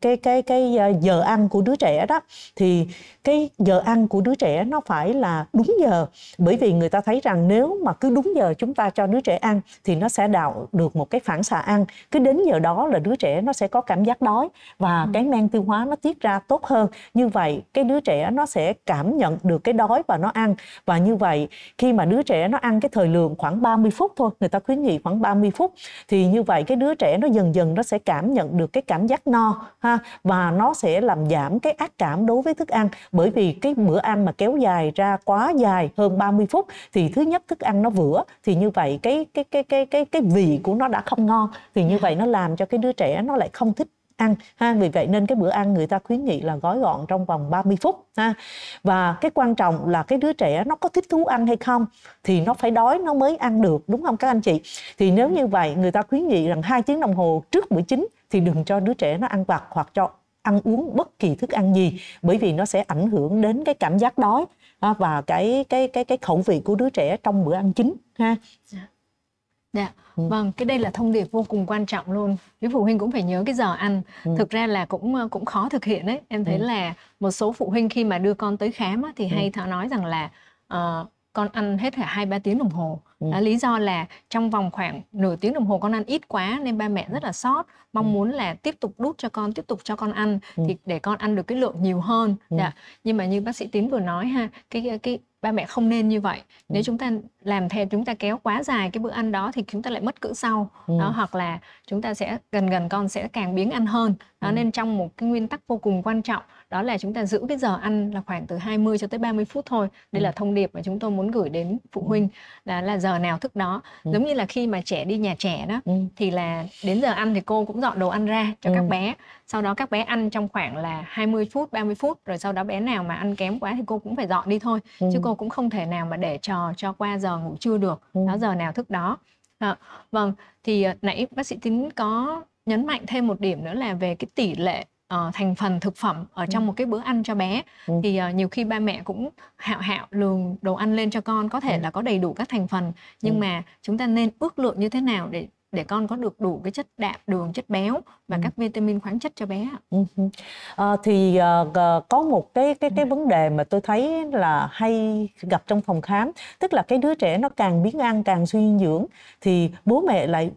cái cái cái ờ, giờ ăn của đứa trẻ đó thì cái giờ ăn của đứa trẻ nó phải là đúng giờ bởi vì người ta thấy rằng nếu mà cứ đúng giờ chúng ta cho đứa trẻ ăn thì nó sẽ tạo được một cái phản xạ ăn cứ đến giờ đó là đứa trẻ nó sẽ có cảm giác đói và ừ. cái men tiêu hóa nó tiết ra tốt hơn như vậy cái đứa trẻ nó sẽ cảm nhận được cái đói và nó ăn và như vậy khi mà đứa trẻ nó ăn cái thời lượng khoảng 30 phút thôi người ta khuyến nghị khoảng 30 phút thì như vậy cái đứa trẻ nó dần dần nó sẽ cảm nhận được cái cảm giác no ha và nó sẽ làm giảm cái ác cảm đối với thức ăn bởi vì cái bữa ăn mà kéo dài ra quá dài hơn 30 phút thì thứ nhất thức ăn nó vừa thì như vậy cái cái cái cái cái cái vị của nó đã không ngon thì như vậy nó làm cho cái đứa trẻ nó lại không thích ăn ha vì vậy nên cái bữa ăn người ta khuyến nghị là gói gọn trong vòng 30 phút ha và cái quan trọng là cái đứa trẻ nó có thích thú ăn hay không thì nó phải đói nó mới ăn được đúng không các anh chị thì nếu như vậy người ta khuyến nghị rằng hai tiếng đồng hồ trước bữa chính thì đừng cho đứa trẻ nó ăn vặt hoặc cho ăn uống bất kỳ thức ăn gì bởi vì nó sẽ ảnh hưởng đến cái cảm giác đói và cái cái cái cái khẩu vị của đứa trẻ trong bữa ăn chính ha. Dạ. dạ. Ừ. Vâng, cái đây là thông điệp vô cùng quan trọng luôn. Quý phụ huynh cũng phải nhớ cái giờ ăn. Ừ. Thực ra là cũng ờ, cũng khó thực hiện đấy. Em thấy ừ. là một số phụ huynh khi mà đưa con tới khám thì ừ. hay ừ. nói rằng là uh, con ăn hết cả hai ba tiếng đồng hồ. Ừ. lý do là trong vòng khoảng nửa tiếng đồng hồ con ăn ít quá nên ba mẹ rất là sót mong ừ. muốn là tiếp tục đút cho con tiếp tục cho con ăn ừ. thì để con ăn được cái lượng nhiều hơn ừ. Đã. Dạ, nhưng mà như bác sĩ tín vừa nói ha cái cái ba mẹ không nên như vậy nếu ừ. chúng ta làm theo chúng ta kéo quá dài cái bữa ăn đó thì chúng ta lại mất cữ sau ừ. đó hoặc là chúng ta sẽ gần gần con sẽ càng biếng ăn hơn đó ừ. nên trong một cái nguyên tắc vô cùng quan trọng đó là chúng ta giữ cái giờ ăn là khoảng từ 20 cho tới 30 phút thôi đây ừ. là thông điệp mà chúng tôi muốn gửi đến phụ ừ. huynh là là giờ nào thức đó ừ. giống như là khi mà trẻ đi nhà trẻ đó ừ. thì là đến giờ ăn thì cô cũng dọn đồ ăn ra cho ừ. các bé sau đó các bé ăn trong khoảng là 20 phút 30 phút rồi sau đó bé nào mà ăn kém quá thì cô cũng phải dọn đi thôi ừ. chứ cô cũng không thể nào mà để trò cho qua giờ ngủ chưa được ừ. đó giờ nào thức đó à, vâng thì ờ, nãy bác sĩ tín có nhấn mạnh thêm một điểm nữa là về cái tỷ lệ uh, thành phần thực phẩm ở trong ừ. một cái bữa ăn cho bé ừ. thì uh, nhiều khi ba mẹ cũng hạo hạo lường đồ ăn lên cho con có thể ừ. là có đầy đủ các thành phần nhưng ừ. mà chúng ta nên ước lượng như thế nào để để con có được đủ cái chất đạm đường chất béo và ừ. các vitamin khoáng chất cho bé ừ. à, thì à, có một cái cái cái ừ. vấn đề mà tôi thấy là hay gặp trong phòng khám tức là cái đứa trẻ nó càng biến ăn càng suy dinh dưỡng thì bố mẹ lại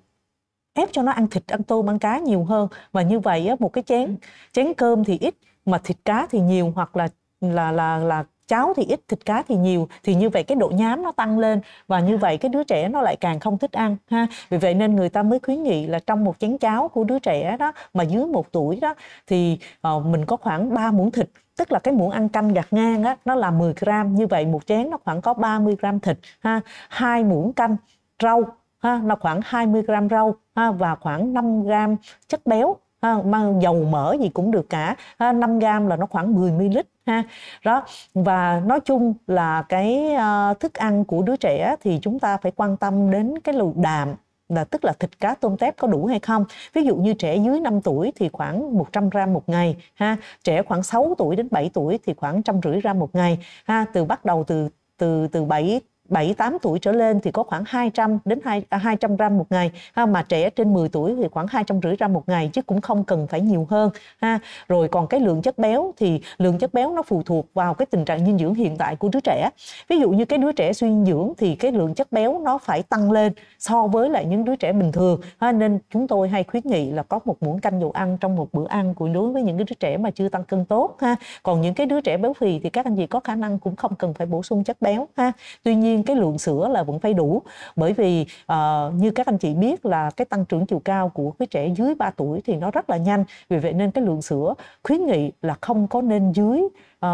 ép cho nó ăn thịt ăn tôm ăn cá nhiều hơn và như vậy á, một cái chén ừ. chén cơm thì ít mà thịt cá thì nhiều hoặc là là là là cháo thì ít thịt cá thì nhiều thì như vậy cái độ nhám nó tăng lên và như vậy cái đứa trẻ nó lại càng không thích ăn ha vì vậy nên người ta mới khuyến nghị là trong một chén cháo của đứa trẻ đó mà dưới một tuổi đó thì uh, mình có khoảng 3 muỗng thịt tức là cái muỗng ăn canh gạt ngang á nó là 10 gram như vậy một chén nó khoảng có 30 gram thịt ha hai muỗng canh rau ha là khoảng 20 gram rau ha và khoảng 5 gram chất béo ha, mà dầu mỡ gì cũng được cả ha, 5 gram là nó khoảng 10 ml ha đó và nói chung là cái uh, thức ăn của đứa trẻ thì chúng ta phải quan tâm đến cái lựu đạm là tức là thịt cá tôm tép có đủ hay không. Ví dụ như trẻ dưới 5 tuổi thì khoảng 100 gram một ngày ha, trẻ khoảng 6 tuổi đến 7 tuổi thì khoảng trăm rưỡi gram một ngày ha, từ bắt đầu từ từ từ 7 7 8 tuổi trở lên thì có khoảng 200 đến 200 à, gram một ngày ha mà trẻ trên 10 tuổi thì khoảng rưỡi gram một ngày chứ cũng không cần phải nhiều hơn ha. Rồi còn cái lượng chất béo thì lượng chất béo nó phụ thuộc vào cái tình trạng dinh dưỡng hiện tại của đứa trẻ. Ví dụ như cái đứa trẻ suy dinh dưỡng thì cái lượng chất béo nó phải tăng lên so với lại những đứa trẻ bình thường ha. nên chúng tôi hay khuyến nghị là có một muỗng canh dầu ăn trong một bữa ăn của đối với những cái đứa trẻ mà chưa tăng cân tốt ha. Còn những cái đứa trẻ béo phì thì các anh chị có khả năng cũng không cần phải bổ sung chất béo ha. Tuy nhiên nhiên cái lượng sữa là vẫn phải đủ bởi vì uh, như các anh chị biết là cái tăng trưởng chiều cao của cái trẻ dưới 3 tuổi thì nó rất là nhanh vì vậy nên cái lượng sữa khuyến nghị là không có nên dưới uh,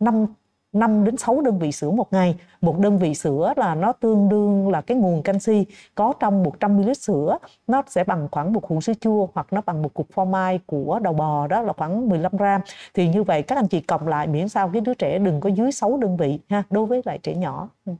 5 5 đến 6 đơn vị sữa một ngày. Một đơn vị sữa là nó tương đương là cái nguồn canxi có trong 100 ml sữa nó sẽ bằng khoảng một hũ sữa chua hoặc nó bằng một cục phô mai của đầu bò đó là khoảng 15 gram. Thì như vậy các anh chị cộng lại miễn sao cái đứa trẻ đừng có dưới 6 đơn vị ha đối với lại trẻ nhỏ. Ừ.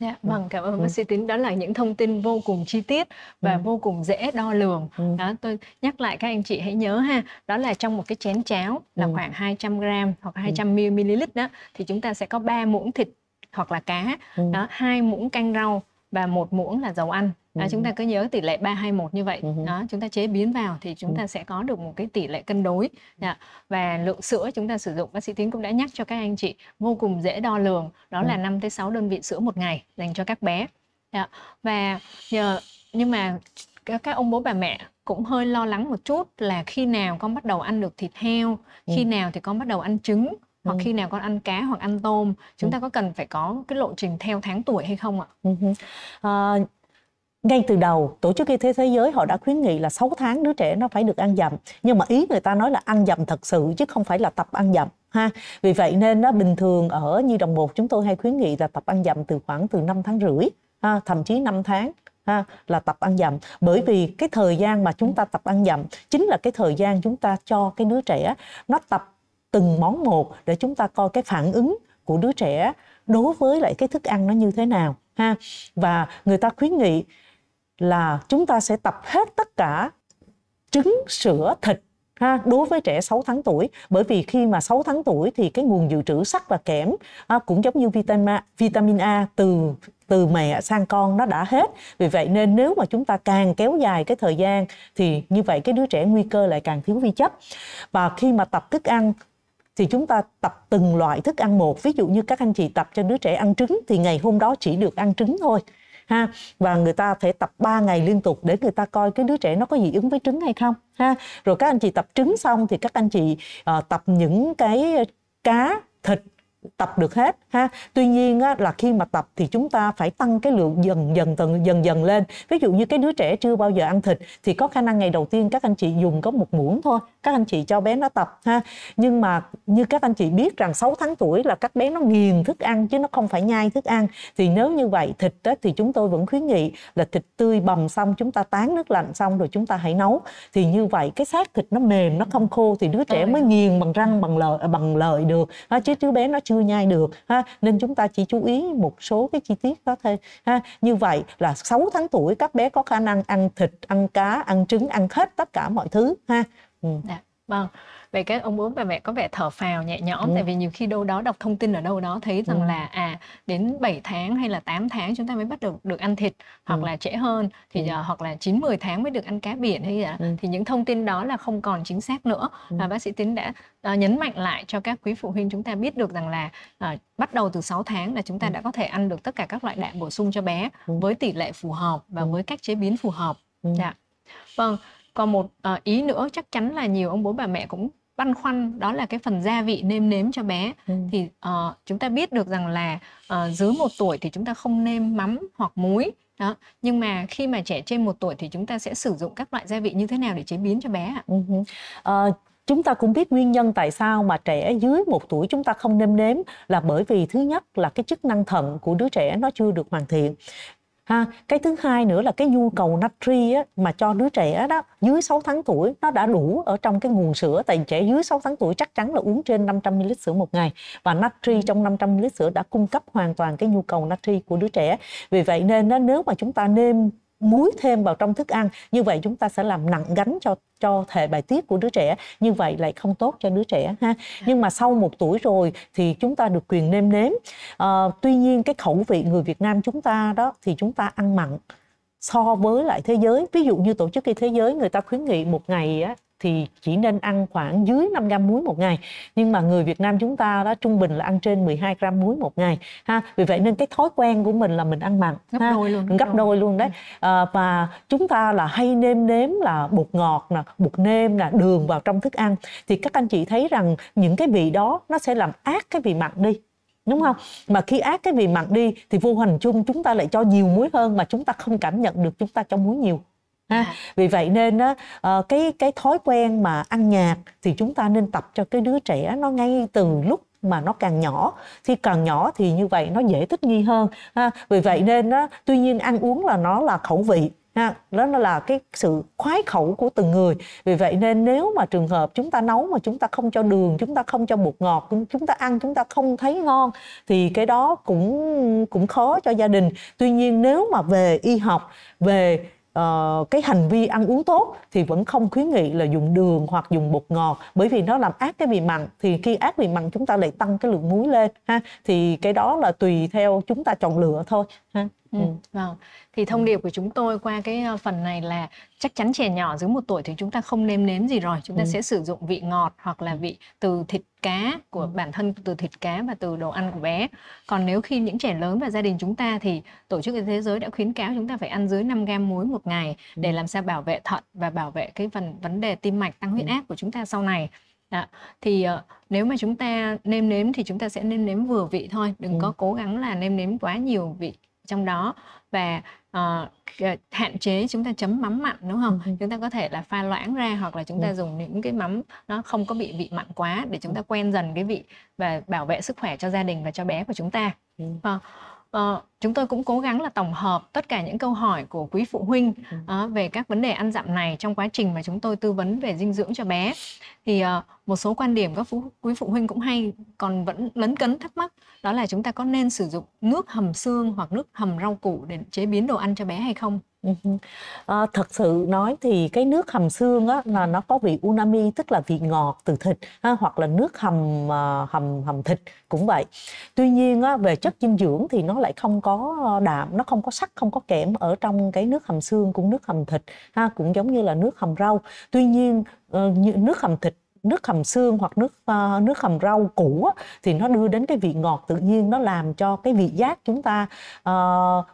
Dạ, ừ. vâng, cảm ơn ừ. bác sĩ Tín. Đó là những thông tin vô cùng chi tiết và ừ. vô cùng dễ đo lường. Ừ. Đó, tôi nhắc lại các anh chị hãy nhớ ha, đó là trong một cái chén cháo là ừ. khoảng 200 gram hoặc 200 ừ. ml đó thì chúng ta sẽ có 3 muỗng thịt hoặc là cá, ừ. đó, hai muỗng canh rau và một muỗng là dầu ăn à, chúng ta ừ. cứ nhớ tỷ lệ 321 như vậy ừ đó chúng ta chế biến vào thì chúng ừ. ta sẽ có được một cái tỷ lệ cân đối dạ, và lượng sữa chúng ta sử dụng bác sĩ Tiến cũng đã nhắc cho các anh chị vô cùng dễ đo lường đó là 5 tới 6 đơn vị sữa một ngày dành cho các bé dạ, và nhờ nhưng mà các, các ông bố bà mẹ cũng hơi lo lắng một chút là khi nào con bắt đầu ăn được thịt heo khi nào thì con bắt đầu ăn trứng hoặc ừ. khi nào con ăn cá hoặc ăn tôm chúng ừ. ta có cần phải có cái lộ trình theo tháng tuổi hay không ạ? Ừ. À, ngay từ đầu tổ chức y tế thế giới họ đã khuyến nghị là 6 tháng đứa trẻ nó phải được ăn dặm nhưng mà ý người ta nói là ăn dặm thật sự chứ không phải là tập ăn dặm ha vì vậy nên nó bình thường ở như đồng một chúng tôi hay khuyến nghị là tập ăn dặm từ khoảng từ 5 tháng rưỡi ha, thậm chí 5 tháng ha, là tập ăn dặm bởi vì cái thời gian mà chúng ta tập ăn dặm chính là cái thời gian chúng ta cho cái đứa trẻ nó tập từng món một để chúng ta coi cái phản ứng của đứa trẻ đối với lại cái thức ăn nó như thế nào ha và người ta khuyến nghị là chúng ta sẽ tập hết tất cả trứng, sữa, thịt ha đối với trẻ 6 tháng tuổi bởi vì khi mà 6 tháng tuổi thì cái nguồn dự trữ sắt và kẽm à, cũng giống như vitamin A, vitamin A từ từ mẹ sang con nó đã hết vì vậy nên nếu mà chúng ta càng kéo dài cái thời gian thì như vậy cái đứa trẻ nguy cơ lại càng thiếu vi chất và khi mà tập thức ăn thì chúng ta tập từng loại thức ăn một ví dụ như các anh chị tập cho đứa trẻ ăn trứng thì ngày hôm đó chỉ được ăn trứng thôi ha và người ta phải tập 3 ngày liên tục để người ta coi cái đứa trẻ nó có dị ứng với trứng hay không ha rồi các anh chị tập trứng xong thì các anh chị uh, tập những cái cá thịt tập được hết ha tuy nhiên á, là khi mà tập thì chúng ta phải tăng cái lượng dần dần dần dần dần lên ví dụ như cái đứa trẻ chưa bao giờ ăn thịt thì có khả năng ngày đầu tiên các anh chị dùng có một muỗng thôi các anh chị cho bé nó tập ha nhưng mà như các anh chị biết rằng 6 tháng tuổi là các bé nó nghiền thức ăn chứ nó không phải nhai thức ăn thì nếu như vậy thịt á thì chúng tôi vẫn khuyến nghị là thịt tươi bầm xong chúng ta tán nước lạnh xong rồi chúng ta hãy nấu thì như vậy cái xác thịt nó mềm nó không khô thì đứa trẻ mới nghiền bằng răng bằng lợi bằng lợi được ha, chứ đứa bé nó chưa chưa nhai được ha nên chúng ta chỉ chú ý một số cái chi tiết đó thôi ha như vậy là 6 tháng tuổi các bé có khả năng ăn thịt ăn cá ăn trứng ăn hết tất cả mọi thứ ha ừ. Đã, dạ, vâng về cái ông bố bà mẹ có vẻ thở phào nhẹ nhõm ừ. tại vì nhiều khi đâu đó đọc thông tin ở đâu đó thấy rằng ừ. là à đến 7 tháng hay là 8 tháng chúng ta mới bắt được được ăn thịt hoặc ừ. là trễ hơn thì ừ. giờ hoặc là 9 10 tháng mới được ăn cá biển hay gì ừ. thì những thông tin đó là không còn chính xác nữa ừ. bác sĩ Tiến đã uh, nhấn mạnh lại cho các quý phụ huynh chúng ta biết được rằng là uh, bắt đầu từ 6 tháng là chúng ta ừ. đã có thể ăn được tất cả các loại đạm bổ sung cho bé ừ. với tỷ lệ phù hợp và ừ. với cách chế biến phù hợp. Ừ. Dạ. Vâng, còn một uh, ý nữa chắc chắn là nhiều ông bố bà mẹ cũng băn khoăn đó là cái phần gia vị nêm nếm cho bé ừ. thì uh, chúng ta biết được rằng là uh, dưới một tuổi thì chúng ta không nêm mắm hoặc muối đó nhưng mà khi mà trẻ trên một tuổi thì chúng ta sẽ sử dụng các loại gia vị như thế nào để chế biến cho bé ạ ừ. uh, chúng ta cũng biết nguyên nhân tại sao mà trẻ dưới một tuổi chúng ta không nêm nếm là bởi vì thứ nhất là cái chức năng thận của đứa trẻ nó chưa được hoàn thiện ha cái thứ hai nữa là cái nhu cầu natri á, mà cho đứa trẻ đó dưới 6 tháng tuổi nó đã đủ ở trong cái nguồn sữa tại trẻ dưới 6 tháng tuổi chắc chắn là uống trên 500 ml sữa một ngày và natri ừ. trong 500 ml sữa đã cung cấp hoàn toàn cái nhu cầu natri của đứa trẻ vì vậy nên nếu mà chúng ta nêm muối thêm vào trong thức ăn như vậy chúng ta sẽ làm nặng gánh cho cho thể bài tiết của đứa trẻ như vậy lại không tốt cho đứa trẻ ha nhưng mà sau một tuổi rồi thì chúng ta được quyền nêm nếm à, tuy nhiên cái khẩu vị người Việt Nam chúng ta đó thì chúng ta ăn mặn so với lại thế giới ví dụ như tổ chức y thế giới người ta khuyến nghị một ngày á, thì chỉ nên ăn khoảng dưới 5 gram muối một ngày nhưng mà người Việt Nam chúng ta đó trung bình là ăn trên 12 gram muối một ngày ha vì vậy nên cái thói quen của mình là mình ăn mặn gấp ha. đôi luôn gấp đôi luôn đấy à, và chúng ta là hay nêm nếm là bột ngọt nè bột nêm nè đường vào trong thức ăn thì các anh chị thấy rằng những cái vị đó nó sẽ làm ác cái vị mặn đi đúng không mà khi ác cái vị mặn đi thì vô hình chung chúng ta lại cho nhiều muối hơn mà chúng ta không cảm nhận được chúng ta cho muối nhiều ha dạ. vì vậy nên á ờ, cái cái thói quen mà ăn nhạt thì chúng ta nên tập cho cái đứa trẻ nó ngay từ lúc mà nó càng nhỏ khi càng nhỏ thì như vậy nó dễ thích nghi hơn ha. vì vậy nên á tuy nhiên ăn uống là nó là khẩu vị ha đó là cái sự khoái khẩu của từng người vì vậy nên nếu mà trường hợp chúng ta nấu mà chúng ta không cho đường chúng ta không cho bột ngọt chúng ta ăn chúng ta không thấy ngon thì cái đó cũng cũng khó cho gia đình tuy nhiên nếu mà về y học về uh, cái hành vi ăn uống tốt thì vẫn không khuyến nghị là dùng đường hoặc dùng bột ngọt bởi vì nó làm ác cái vị mặn thì khi ác vị mặn chúng ta lại tăng cái lượng muối lên ha thì cái đó là tùy theo chúng ta chọn lựa thôi ha Ừ, ừ. Vâng, thì thông ừ. điệp của chúng tôi qua cái ờ, phần này là chắc chắn trẻ nhỏ dưới một tuổi thì chúng ta không nêm nếm gì rồi, chúng ta ừ. sẽ sử dụng vị ngọt hoặc là vị từ thịt cá của ừ. bản thân từ thịt cá và từ đồ ăn của bé. Còn nếu khi những trẻ lớn và gia đình chúng ta thì tổ chức y tế thế giới đã khuyến cáo chúng ta phải ăn dưới 5 gam muối một ngày để làm sao bảo vệ thận và bảo vệ cái phần vấn đề tim mạch tăng huyết áp của chúng ta sau này. Đó. Thì uh, nếu mà chúng ta nêm nếm thì chúng ta sẽ nêm nếm vừa vị thôi, đừng ừ. có cố gắng là nêm nếm quá nhiều vị trong đó và uh, hạn chế chúng ta chấm mắm mặn đúng không ừ. chúng ta có thể là pha loãng ra hoặc là chúng ta dùng những cái mắm nó không có bị vị mặn quá để chúng ta quen dần cái vị và bảo vệ sức khỏe cho gia đình và cho bé của chúng ta ừ. uh, Ờ, chúng tôi cũng cố gắng là tổng hợp tất cả những câu hỏi của quý phụ huynh uh, về các vấn đề ăn dặm này trong quá trình mà chúng tôi tư vấn về dinh dưỡng cho bé thì uh, một số quan điểm các phụ, quý phụ huynh cũng hay còn vẫn lấn cấn thắc mắc đó là chúng ta có nên sử dụng nước hầm xương hoặc nước hầm rau củ để chế biến đồ ăn cho bé hay không Ừ à, thật sự nói thì cái nước hầm xương á, là nó có vị unami tức là vị ngọt từ thịt ha, hoặc là nước hầm à, hầm hầm thịt cũng vậy. Tuy nhiên á, về chất dinh dưỡng thì nó lại không có đạm, nó không có sắt, không có kẽm ở trong cái nước hầm xương cũng nước hầm thịt ha, cũng giống như là nước hầm rau. Tuy nhiên ờ, nước hầm thịt nước hầm xương hoặc nước uh, nước hầm rau củ á, thì nó đưa đến cái vị ngọt tự nhiên nó làm cho cái vị giác chúng ta uh,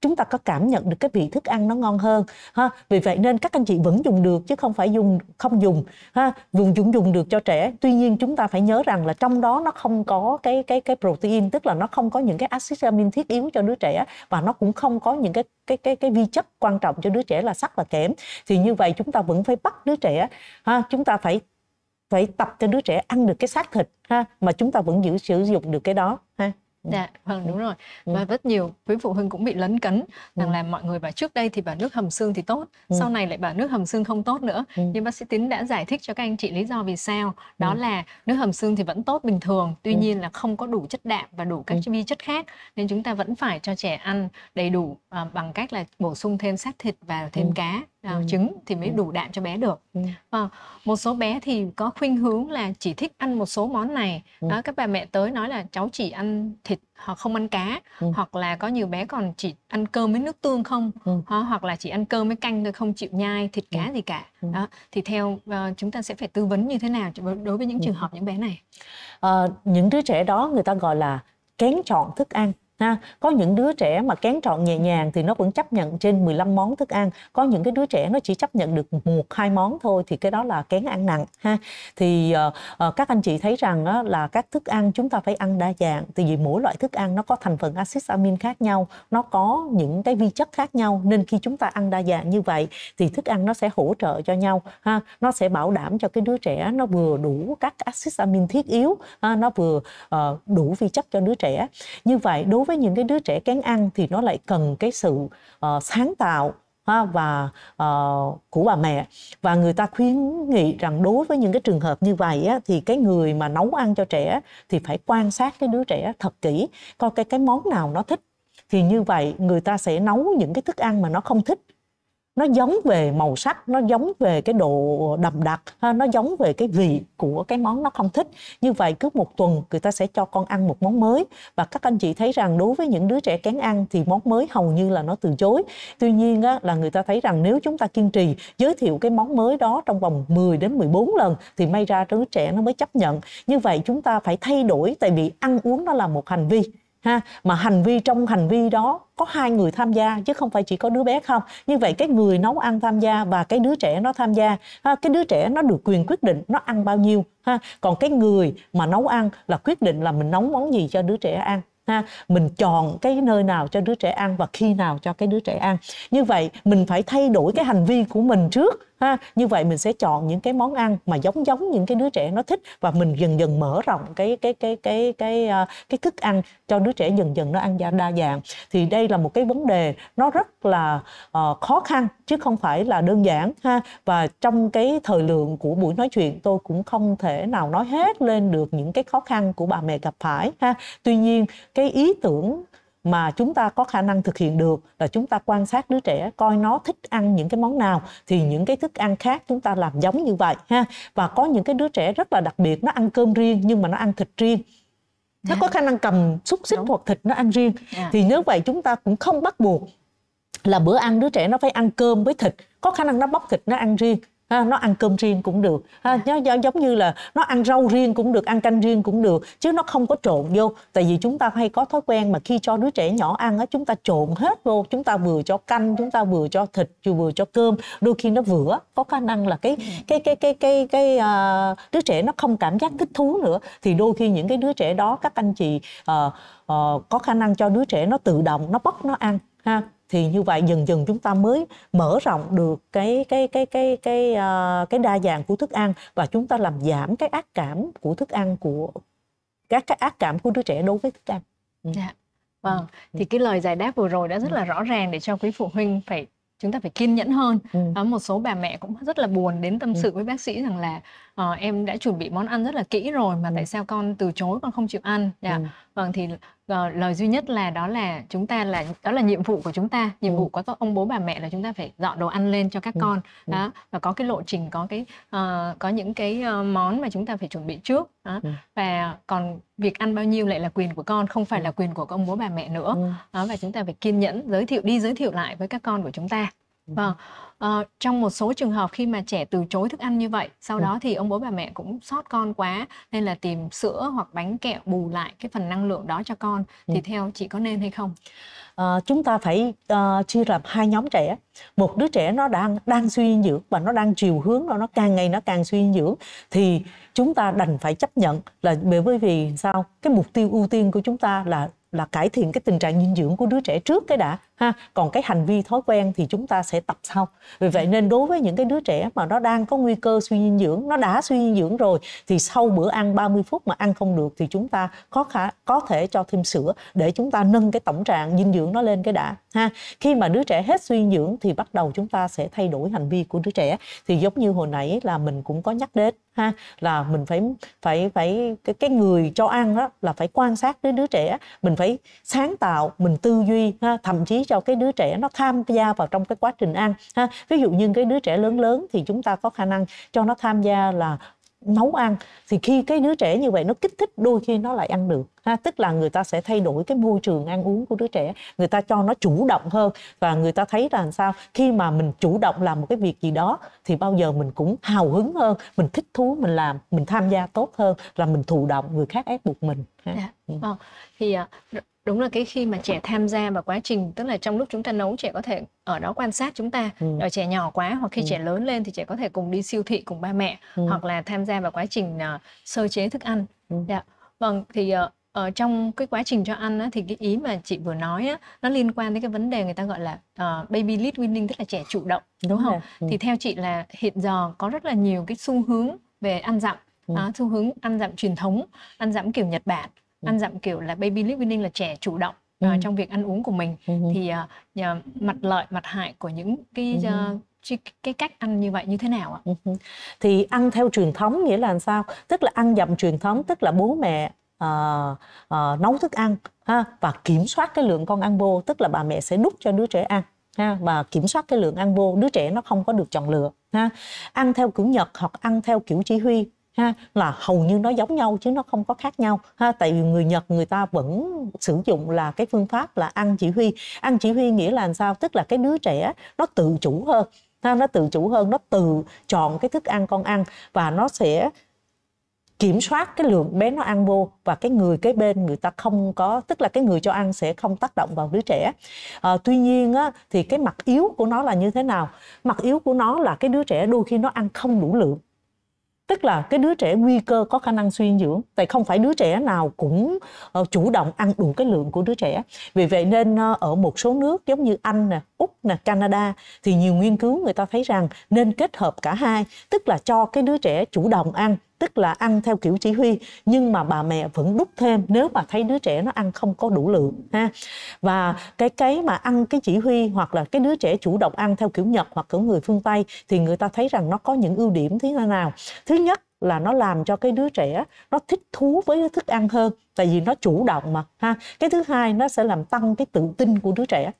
chúng ta có cảm nhận được cái vị thức ăn nó ngon hơn ha vì vậy nên các anh chị vẫn dùng được chứ không phải dùng không dùng ha dùng dùng dùng được cho trẻ tuy nhiên chúng ta phải nhớ rằng là trong đó nó không có cái cái cái protein tức là nó không có những cái axit amin thiết yếu cho đứa trẻ và nó cũng không có những cái cái cái cái vi chất quan trọng cho đứa trẻ là sắt và kẽm thì như vậy chúng ta vẫn phải bắt đứa trẻ ha chúng ta phải phải tập cho đứa trẻ ăn được cái xác thịt ha mà chúng ta vẫn giữ sử dụng được cái đó ha Ừ. Dạ, vâng đúng rồi. Ừ. Và rất nhiều quý phụ huynh cũng bị lấn cấn rằng ừ. là mọi người bảo trước đây thì bảo nước hầm xương thì tốt, sau này lại bảo nước hầm xương không tốt nữa. Nhưng bác sĩ Tín đã giải thích cho các anh chị lý do vì sao. Đó là nước hầm xương thì vẫn tốt bình thường, tuy nhiên là không có đủ chất đạm và đủ các vi chất khác nên chúng ta vẫn phải cho trẻ ăn đầy đủ à, bằng cách là bổ sung thêm sát thịt và thêm cá à, ừ. trứng thì mới ừ. đủ đạm cho bé được ừ. à, một số bé thì có khuynh hướng là chỉ thích ăn một số món này ừ. đó các bà mẹ tới nói là cháu chỉ ăn thịt hoặc không ăn cá ừ. hoặc là có nhiều bé còn chỉ ăn cơm với nước tương không ừ. à, hoặc là chỉ ăn cơm với canh thôi không chịu nhai thịt ừ. cá ừ. gì cả ừ. đó thì theo uh, chúng ta sẽ phải tư vấn như thế nào đối với những trường ừ. hợp những bé này à, những đứa trẻ đó người ta gọi là kén chọn thức ăn ha có những đứa trẻ mà kén chọn nhẹ nhàng thì nó vẫn chấp nhận trên 15 món thức ăn có những cái đứa trẻ nó chỉ chấp nhận được một hai món thôi thì cái đó là kén ăn nặng ha thì uh, uh, các anh chị thấy rằng uh, là các thức ăn chúng ta phải ăn đa dạng thì vì mỗi loại thức ăn nó có thành phần axit amin khác nhau nó có những cái vi chất khác nhau nên khi chúng ta ăn đa dạng như vậy thì thức ăn nó sẽ hỗ trợ cho nhau ha nó sẽ bảo đảm cho cái đứa trẻ nó vừa đủ các axit amin thiết yếu ha? nó vừa uh, đủ vi chất cho đứa trẻ như vậy đối với với những cái đứa trẻ kén ăn thì nó lại cần cái sự uh, sáng tạo ha, và uh, của bà mẹ và người ta khuyến nghị rằng đối với những cái trường hợp như vậy á, thì cái người mà nấu ăn cho trẻ thì phải quan sát cái đứa trẻ thật kỹ coi cái cái món nào nó thích thì như vậy người ta sẽ nấu những cái thức ăn mà nó không thích nó giống về màu sắc nó giống về cái độ đậm đặc nó giống về cái vị của cái món nó không thích như vậy cứ một tuần người ta sẽ cho con ăn một món mới và các anh chị thấy rằng đối với những đứa trẻ kén ăn thì món mới hầu như là nó từ chối tuy nhiên á, là người ta thấy rằng nếu chúng ta kiên trì giới thiệu cái món mới đó trong vòng 10 đến 14 lần thì may ra đứa trẻ nó mới chấp nhận như vậy chúng ta phải thay đổi tại vì ăn uống nó là một hành vi ha mà hành vi trong hành vi đó có hai người tham gia chứ không phải chỉ có đứa bé không như vậy cái người nấu ăn tham gia và cái đứa trẻ nó tham gia ha, cái đứa trẻ nó được quyền quyết định nó ăn bao nhiêu ha còn cái người mà nấu ăn là quyết định là mình nấu món gì cho đứa trẻ ăn ha mình chọn cái nơi nào cho đứa trẻ ăn và khi nào cho cái đứa trẻ ăn như vậy mình phải thay đổi cái hành vi của mình trước ha như vậy mình sẽ chọn những cái món ăn mà giống giống những cái đứa trẻ nó thích và mình dần dần mở rộng cái cái cái cái cái cái, ờ, cái thức ăn cho đứa trẻ dần dần nó ăn đa dạng thì đây là một cái vấn đề nó rất là uh, khó khăn chứ không phải là đơn giản ha và trong cái thời lượng của buổi nói chuyện tôi cũng không thể nào nói hết lên được những cái khó khăn của bà mẹ gặp phải ha tuy nhiên cái ý tưởng mà chúng ta có khả năng thực hiện được là chúng ta quan sát đứa trẻ coi nó thích ăn những cái món nào thì những cái thức ăn khác chúng ta làm giống như vậy ha và có những cái đứa trẻ rất là đặc biệt nó ăn cơm riêng nhưng mà nó ăn thịt riêng nó có dạ. khả năng cầm xúc xích Đúng. hoặc thịt nó ăn riêng yeah. Dạ. thì nếu vậy chúng ta cũng không bắt buộc là bữa ăn đứa trẻ nó phải ăn cơm với thịt có khả năng nó bóc thịt nó ăn riêng ha, nó ăn cơm riêng cũng được ha, dạ. nó giống như là nó ăn rau riêng cũng được ăn canh riêng cũng được chứ nó không có trộn vô tại vì chúng ta hay có thói quen mà khi cho đứa trẻ nhỏ ăn á chúng ta trộn hết vô chúng ta vừa cho canh chúng ta vừa cho thịt vừa cho cơm đôi khi nó vừa có khả năng là cái dạ. cái cái cái cái cái uh, đứa trẻ nó không cảm giác thích thú nữa thì đôi khi những cái đứa trẻ đó các anh chị uh, uh, có khả năng cho đứa trẻ nó tự động nó bóc nó ăn ha thì như vậy dần dần chúng ta mới mở rộng được cái cái cái cái cái cái, ờ, cái đa dạng của thức ăn và chúng ta làm giảm cái ác cảm của thức ăn của các cái ác cảm của đứa trẻ đối với thức ăn. Ừ. Dạ. Vâng, ừ. thì cái lời giải đáp vừa rồi đã rất ừ. là rõ ràng để cho quý phụ huynh phải chúng ta phải kiên nhẫn hơn. Ừ. Ờ, một số bà mẹ cũng rất là buồn đến tâm sự với bác sĩ rằng là uh, em đã chuẩn bị món ăn rất là kỹ rồi mà ừ. tại sao con từ chối con không chịu ăn dạ ừ. vâng thì uh, lời duy nhất là đó là chúng ta là đó là nhiệm vụ của chúng ta nhiệm ừ. vụ của các ông bố bà mẹ là chúng ta phải dọn đồ ăn lên cho các ừ. con ừ. đó và có cái lộ trình có cái uh, có những cái uh, món mà chúng ta phải chuẩn bị trước đó. Ừ. và còn việc ăn bao nhiêu lại là quyền của con không phải ừ. là quyền của ông bố bà mẹ nữa ừ. đó và chúng ta phải kiên nhẫn giới thiệu đi giới thiệu lại với các con của chúng ta Ừ. Vâng. À, trong một số trường hợp khi mà trẻ từ chối thức ăn như vậy, sau ừ. đó thì ông bố bà mẹ cũng sót con quá nên là tìm sữa hoặc bánh kẹo bù lại cái phần năng lượng đó cho con ừ. thì theo chị có nên hay không? À, chúng ta phải uh, chia làm hai nhóm trẻ. Một đứa trẻ nó đang đang suy dinh dưỡng và nó đang chiều hướng nó nó càng ngày nó càng suy dinh dưỡng thì chúng ta đành phải chấp nhận là bởi vì sao? Cái mục tiêu ưu tiên của chúng ta là là cải thiện cái tình trạng dinh dưỡng của đứa trẻ trước cái đã ha còn cái hành vi thói quen thì chúng ta sẽ tập sau vì vậy nên đối với những cái đứa trẻ mà nó đang có nguy cơ suy dinh dưỡng nó đã suy dinh dưỡng rồi thì sau bữa ăn 30 phút mà ăn không được thì chúng ta có khả có thể cho thêm sữa để chúng ta nâng cái tổng trạng dinh dưỡng nó lên cái đã ha khi mà đứa trẻ hết suy dinh dưỡng thì bắt đầu chúng ta sẽ thay đổi hành vi của đứa trẻ thì giống như hồi nãy là mình cũng có nhắc đến ha là mình phải phải phải cái, cái người cho ăn đó là phải quan sát đến đứa trẻ mình phải sáng tạo mình tư duy ha thậm chí cho cái đứa trẻ nó tham gia vào trong cái quá trình ăn ha ví dụ như cái đứa trẻ lớn lớn thì chúng ta có khả năng cho nó tham gia là nấu ăn thì khi cái đứa trẻ như vậy nó kích thích đôi khi nó lại ăn được ha tức là người ta sẽ thay đổi cái môi trường ăn uống của đứa trẻ người ta cho nó chủ động hơn và người ta thấy là sao khi mà mình chủ động làm một cái việc gì đó thì bao giờ mình cũng hào hứng hơn mình thích thú mình làm mình tham gia tốt hơn là mình thụ động người khác ép buộc mình ha. Dạ. Ừ. Vâng. À, ừ. thì đúng là cái khi mà trẻ tham gia vào quá trình tức là trong lúc chúng ta nấu trẻ có thể ở đó quan sát chúng ta ừ. ở trẻ nhỏ quá hoặc khi ừ. trẻ lớn lên thì trẻ có thể cùng đi siêu thị cùng ba mẹ ừ. hoặc là tham gia vào quá trình uh, sơ chế thức ăn ừ. dạ vâng thì uh, ở trong cái quá trình cho ăn á, thì cái ý mà chị vừa nói á, nó liên quan đến cái vấn đề người ta gọi là uh, baby lead winning tức là trẻ chủ động đúng, không? Ừ. Thì theo chị là hiện giờ có rất là nhiều cái xu hướng về ăn dặm ừ. à, xu hướng ăn dặm truyền thống ăn dặm kiểu Nhật Bản ừ. ăn dặm kiểu là baby lip winning là trẻ chủ động ừ. uh, trong việc ăn uống của mình ừ. thì uh, uh, mặt lợi mặt hại của những cái uh, cái cách ăn như vậy như thế nào ạ? Ừ. Thì ăn theo truyền thống nghĩa là sao? Tức là ăn dặm truyền thống tức là bố mẹ uh, uh, nấu thức ăn ha và kiểm soát cái lượng con ăn vô tức là bà mẹ sẽ đút cho đứa trẻ ăn ha và kiểm soát cái lượng ăn vô đứa trẻ nó không có được chọn lựa ha ăn theo kiểu nhật hoặc ăn theo kiểu chỉ huy ha là hầu như nó giống nhau chứ nó không có khác nhau ha tại vì người Nhật người ta vẫn sử dụng là cái phương pháp là ăn chỉ huy ăn chỉ huy nghĩa là làm sao tức là cái đứa trẻ nó tự chủ hơn ha nó tự chủ hơn nó tự chọn cái thức ăn con ăn và nó sẽ kiểm soát cái lượng bé nó ăn vô và cái người kế bên người ta không có tức là cái người cho ăn sẽ không tác động vào đứa trẻ à, tuy nhiên á, thì cái mặt yếu của nó là như thế nào mặt yếu của nó là cái đứa trẻ đôi khi nó ăn không đủ lượng tức là cái đứa trẻ nguy cơ có khả năng suy dinh dưỡng tại không phải đứa trẻ nào cũng uh, chủ động ăn đủ cái lượng của đứa trẻ vì vậy nên uh, ở một số nước giống như anh nè úc nè canada thì nhiều nghiên cứu người ta thấy rằng nên kết hợp cả hai tức là cho cái đứa trẻ chủ động ăn tức là ăn theo kiểu chỉ huy nhưng mà bà mẹ vẫn đút thêm nếu mà thấy đứa trẻ nó ăn không có đủ lượng ha và cái cái mà ăn cái chỉ huy hoặc là cái đứa trẻ chủ động ăn theo kiểu nhật hoặc kiểu người phương tây thì người ta thấy rằng nó có những ưu điểm thế nào thứ nhất là nó làm cho cái đứa trẻ nó thích thú với thức ăn hơn tại vì nó chủ động mà ha cái thứ hai nó sẽ làm tăng cái tự tin của đứa trẻ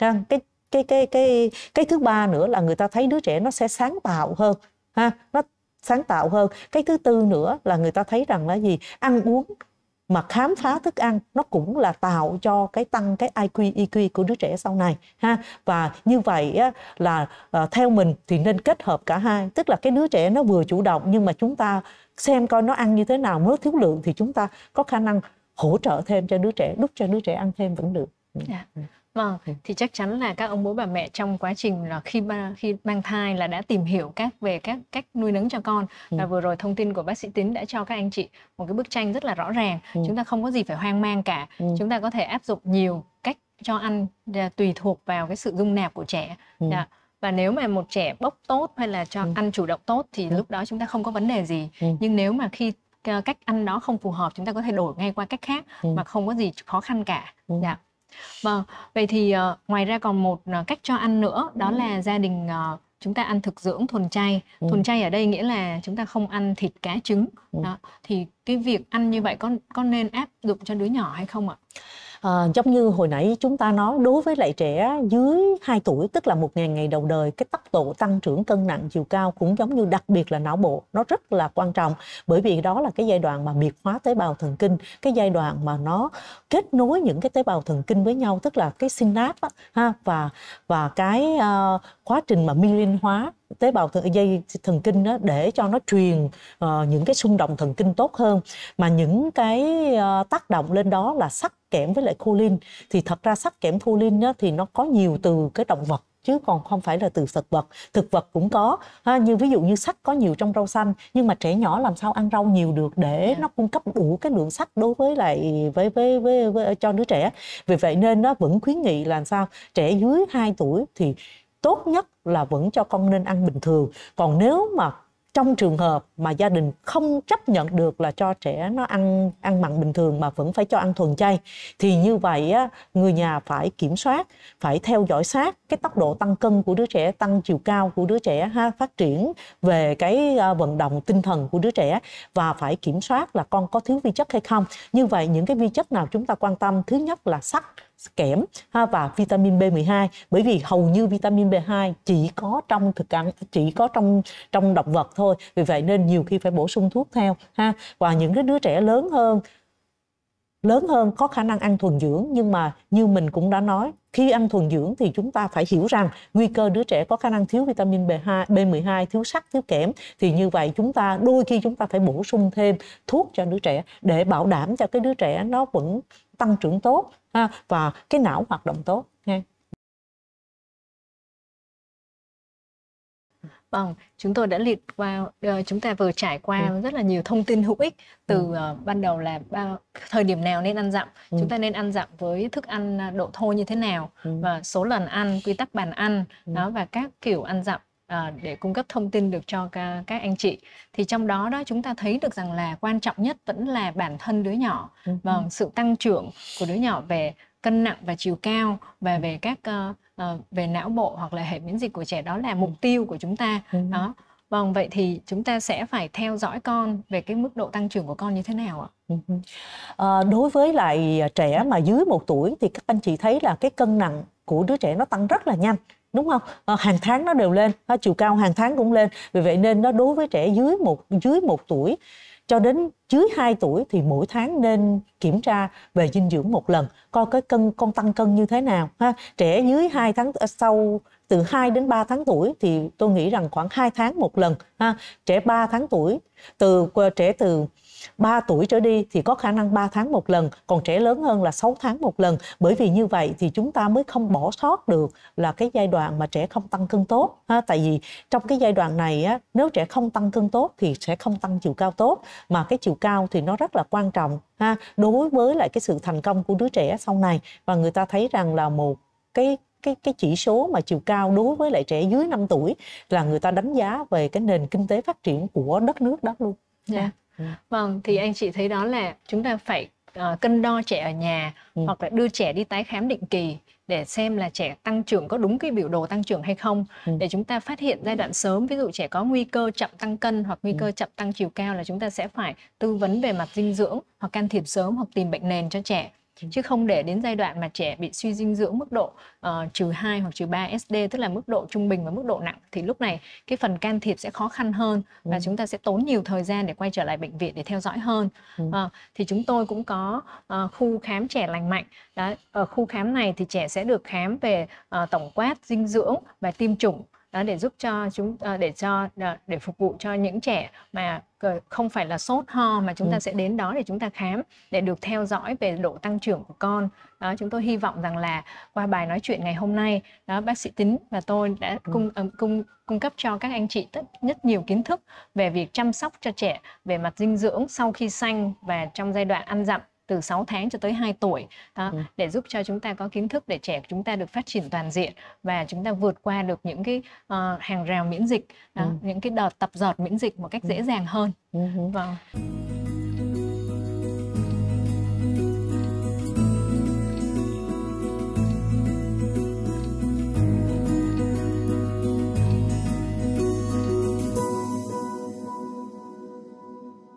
ha? cái cái cái cái cái thứ ba nữa là người ta thấy đứa trẻ nó sẽ sáng tạo hơn ha nó sáng tạo hơn cái thứ tư nữa là người ta thấy rằng là gì ăn uống mà khám phá thức ăn nó cũng là tạo cho cái tăng cái IQ EQ của đứa trẻ sau này ha và như vậy á, là à, theo mình thì nên kết hợp cả hai tức là cái đứa trẻ nó vừa chủ động nhưng mà chúng ta xem coi nó ăn như thế nào nếu thiếu lượng thì chúng ta có khả năng hỗ trợ thêm cho đứa trẻ đút cho đứa trẻ ăn thêm vẫn được yeah. Dạ. Ừ. Vâng, thì chắc chắn là các ông bố bà mẹ trong quá trình là khi ba, khi mang thai là đã tìm hiểu các về các cách nuôi nấng cho con ừ. và vừa rồi thông tin của bác sĩ Tín đã cho các anh chị một cái bức tranh rất là rõ ràng. Ừ. Chúng ta không có gì phải hoang mang cả. Ừ. Chúng ta có thể áp dụng nhiều cách cho ăn tùy thuộc vào cái sự dung nạp của trẻ. Ừ. Dạ. và nếu mà một trẻ bốc tốt hay là cho ừ. ăn chủ động tốt thì ừ. lúc đó chúng ta không có vấn đề gì ừ. nhưng nếu mà khi ờ, cách ăn đó không phù hợp chúng ta có thể đổi ngay qua cách khác ừ. mà không có gì khó khăn cả ừ. dạ Vâng, vậy thì uh, ngoài ra còn một uh, cách cho ăn nữa đó là gia đình uh, chúng ta ăn thực dưỡng thuần chay. Ừ. Thuần chay ở đây nghĩa là chúng ta không ăn thịt cá trứng. Ừ. Đó. Thì cái việc ăn như vậy có có nên áp dụng cho đứa nhỏ hay không ạ? à, giống như hồi nãy chúng ta nói đối với lại trẻ dưới 2 tuổi tức là 1.000 ngày đầu đời cái tốc độ tăng trưởng cân nặng chiều cao cũng giống như đặc biệt là não bộ nó rất là quan trọng bởi vì đó là cái giai đoạn mà biệt hóa tế bào thần kinh cái giai đoạn mà nó kết nối những cái tế bào thần kinh với nhau tức là cái synapse ha và và cái uh, quá trình mà myelin hóa tế bào th dây thần kinh đó để cho nó truyền uh, những cái xung động thần kinh tốt hơn mà những cái uh, tác động lên đó là sắt kẽm với lại choline thì thật ra sắt kẽm choline đó, thì nó có nhiều từ cái động vật chứ còn không phải là từ thực vật thực vật cũng có ha, như ví dụ như sắt có nhiều trong rau xanh nhưng mà trẻ nhỏ làm sao ăn rau nhiều được để yeah. Dạ. nó cung cấp đủ cái lượng sắt đối với lại với, với với, với, với cho đứa trẻ vì vậy nên nó vẫn khuyến nghị là sao trẻ dưới 2 tuổi thì tốt nhất là vẫn cho con nên ăn bình thường còn nếu mà trong trường hợp mà gia đình không chấp nhận được là cho trẻ nó ăn ăn mặn bình thường mà vẫn phải cho ăn thuần chay thì như vậy á, người nhà phải kiểm soát phải theo dõi sát cái tốc độ tăng cân của đứa trẻ tăng chiều cao của đứa trẻ ha phát triển về cái uh, vận động tinh thần của đứa trẻ và phải kiểm soát là con có thiếu vi chất hay không như vậy những cái vi chất nào chúng ta quan tâm thứ nhất là sắt kẽm và vitamin B12 bởi vì hầu như vitamin B2 chỉ có trong thực ăn chỉ có trong trong động vật thôi vì vậy nên nhiều khi phải bổ sung thuốc theo ha và những cái đứa trẻ lớn hơn lớn hơn có khả năng ăn thuần dưỡng nhưng mà như mình cũng đã nói khi ăn thuần dưỡng thì chúng ta phải hiểu rằng nguy cơ đứa trẻ có khả năng thiếu vitamin B2, B12, thiếu sắt, thiếu kẽm thì như vậy chúng ta đôi khi chúng ta phải bổ sung thêm thuốc cho đứa trẻ để bảo đảm cho cái đứa trẻ nó vẫn tăng trưởng tốt ha, và cái não hoạt động tốt nha Vâng, chúng tôi đã liệt qua ờ, chúng ta vừa trải qua ừ. rất là nhiều thông tin hữu ích từ uh, ban đầu là uh, thời điểm nào nên ăn dặm, ừ. chúng ta nên ăn dặm với thức ăn à, độ thô như thế nào ừ. và số lần ăn, quy tắc bàn ăn ừ. đó và các kiểu ăn dặm à, để cung cấp thông tin được cho các, các anh chị thì trong đó đó chúng ta thấy được rằng là quan trọng nhất vẫn là bản thân đứa nhỏ và vâng, sự tăng trưởng của đứa nhỏ về cân nặng và chiều cao và về các uh, uh, về não bộ hoặc là hệ miễn dịch của trẻ đó là mục tiêu của chúng ta đó Vâng, vậy thì chúng ta sẽ phải theo dõi con về cái mức độ tăng trưởng của con như thế nào ạ? À, đối với lại trẻ mà dưới một tuổi thì các anh chị thấy là cái cân nặng của đứa trẻ nó tăng rất là nhanh đúng không à, hàng tháng nó đều lên à, chiều cao hàng tháng cũng lên vì vậy nên nó đối với trẻ dưới một dưới một tuổi cho đến dưới 2 tuổi thì mỗi tháng nên kiểm tra về dinh dưỡng một lần coi cái cân con tăng cân như thế nào ha trẻ dưới 2 tháng ờ, sau từ 2 đến 3 tháng tuổi thì tôi nghĩ rằng khoảng 2 tháng một lần ha trẻ 3 tháng tuổi từ trẻ từ 3 tuổi trở đi thì có khả năng 3 tháng một lần, còn trẻ lớn hơn là 6 tháng một lần. Bởi vì như vậy thì chúng ta mới không bỏ sót được là cái giai đoạn mà trẻ không tăng cân tốt. Ha, tại vì trong cái giai đoạn này á, nếu trẻ không tăng cân tốt thì sẽ không tăng chiều cao tốt. Mà cái chiều cao thì nó rất là quan trọng ha, đối với lại cái sự thành công của đứa trẻ sau này. Và người ta thấy rằng là một cái cái cái chỉ số mà chiều cao đối với lại trẻ dưới 5 tuổi là người ta đánh giá về cái nền kinh tế phát triển của đất nước đó luôn. Yeah. Dạ. Ừ. vâng thì ừ. anh chị thấy đó là chúng ta phải uh, cân đo trẻ ở nhà ừ. hoặc là đưa trẻ đi tái khám định kỳ để xem là trẻ tăng trưởng có đúng cái biểu đồ tăng trưởng hay không ừ. để chúng ta phát hiện giai đoạn sớm ví dụ trẻ có nguy cơ chậm tăng cân hoặc nguy ừ. cơ chậm tăng chiều cao là chúng ta sẽ phải tư vấn về mặt dinh dưỡng hoặc can thiệp sớm hoặc tìm bệnh nền cho trẻ chứ không để đến giai đoạn mà trẻ bị suy dinh dưỡng mức độ ờ, trừ uh, 2 hoặc trừ 3 SD tức là mức độ trung bình và mức độ nặng thì lúc này cái phần can thiệp sẽ khó khăn hơn ừ. và chúng ta sẽ tốn nhiều thời gian để quay trở lại bệnh viện để theo dõi hơn ừ. uh, thì chúng tôi cũng có uh, khu khám trẻ lành mạnh Đấy, ở khu khám này thì trẻ sẽ được khám về uh, tổng quát dinh dưỡng và tiêm chủng Ờ, để giúp cho chúng ờ, để cho ờ, để phục vụ cho những trẻ mà không phải là sốt ho mà chúng ta ừ. sẽ đến đó để chúng ta khám để được theo dõi về độ tăng trưởng của con đó chúng tôi hy vọng rằng là qua bài nói chuyện ngày hôm nay đó bác sĩ tính và tôi đã ừ. cung ừ. cung cung cấp cho các anh chị tất nhất nhiều kiến thức về việc chăm sóc cho trẻ về mặt dinh dưỡng sau khi sanh và trong giai đoạn ăn dặm từ 6 tháng cho tới 2 tuổi đó, ừ. để giúp cho chúng ta có kiến thức để trẻ chúng ta được phát triển toàn diện và chúng ta vượt qua được những cái uh, hàng rào miễn dịch đó, ừ. những cái đợt tập giọt miễn dịch một cách ừ. dễ dàng hơn. Ừ. Vâng.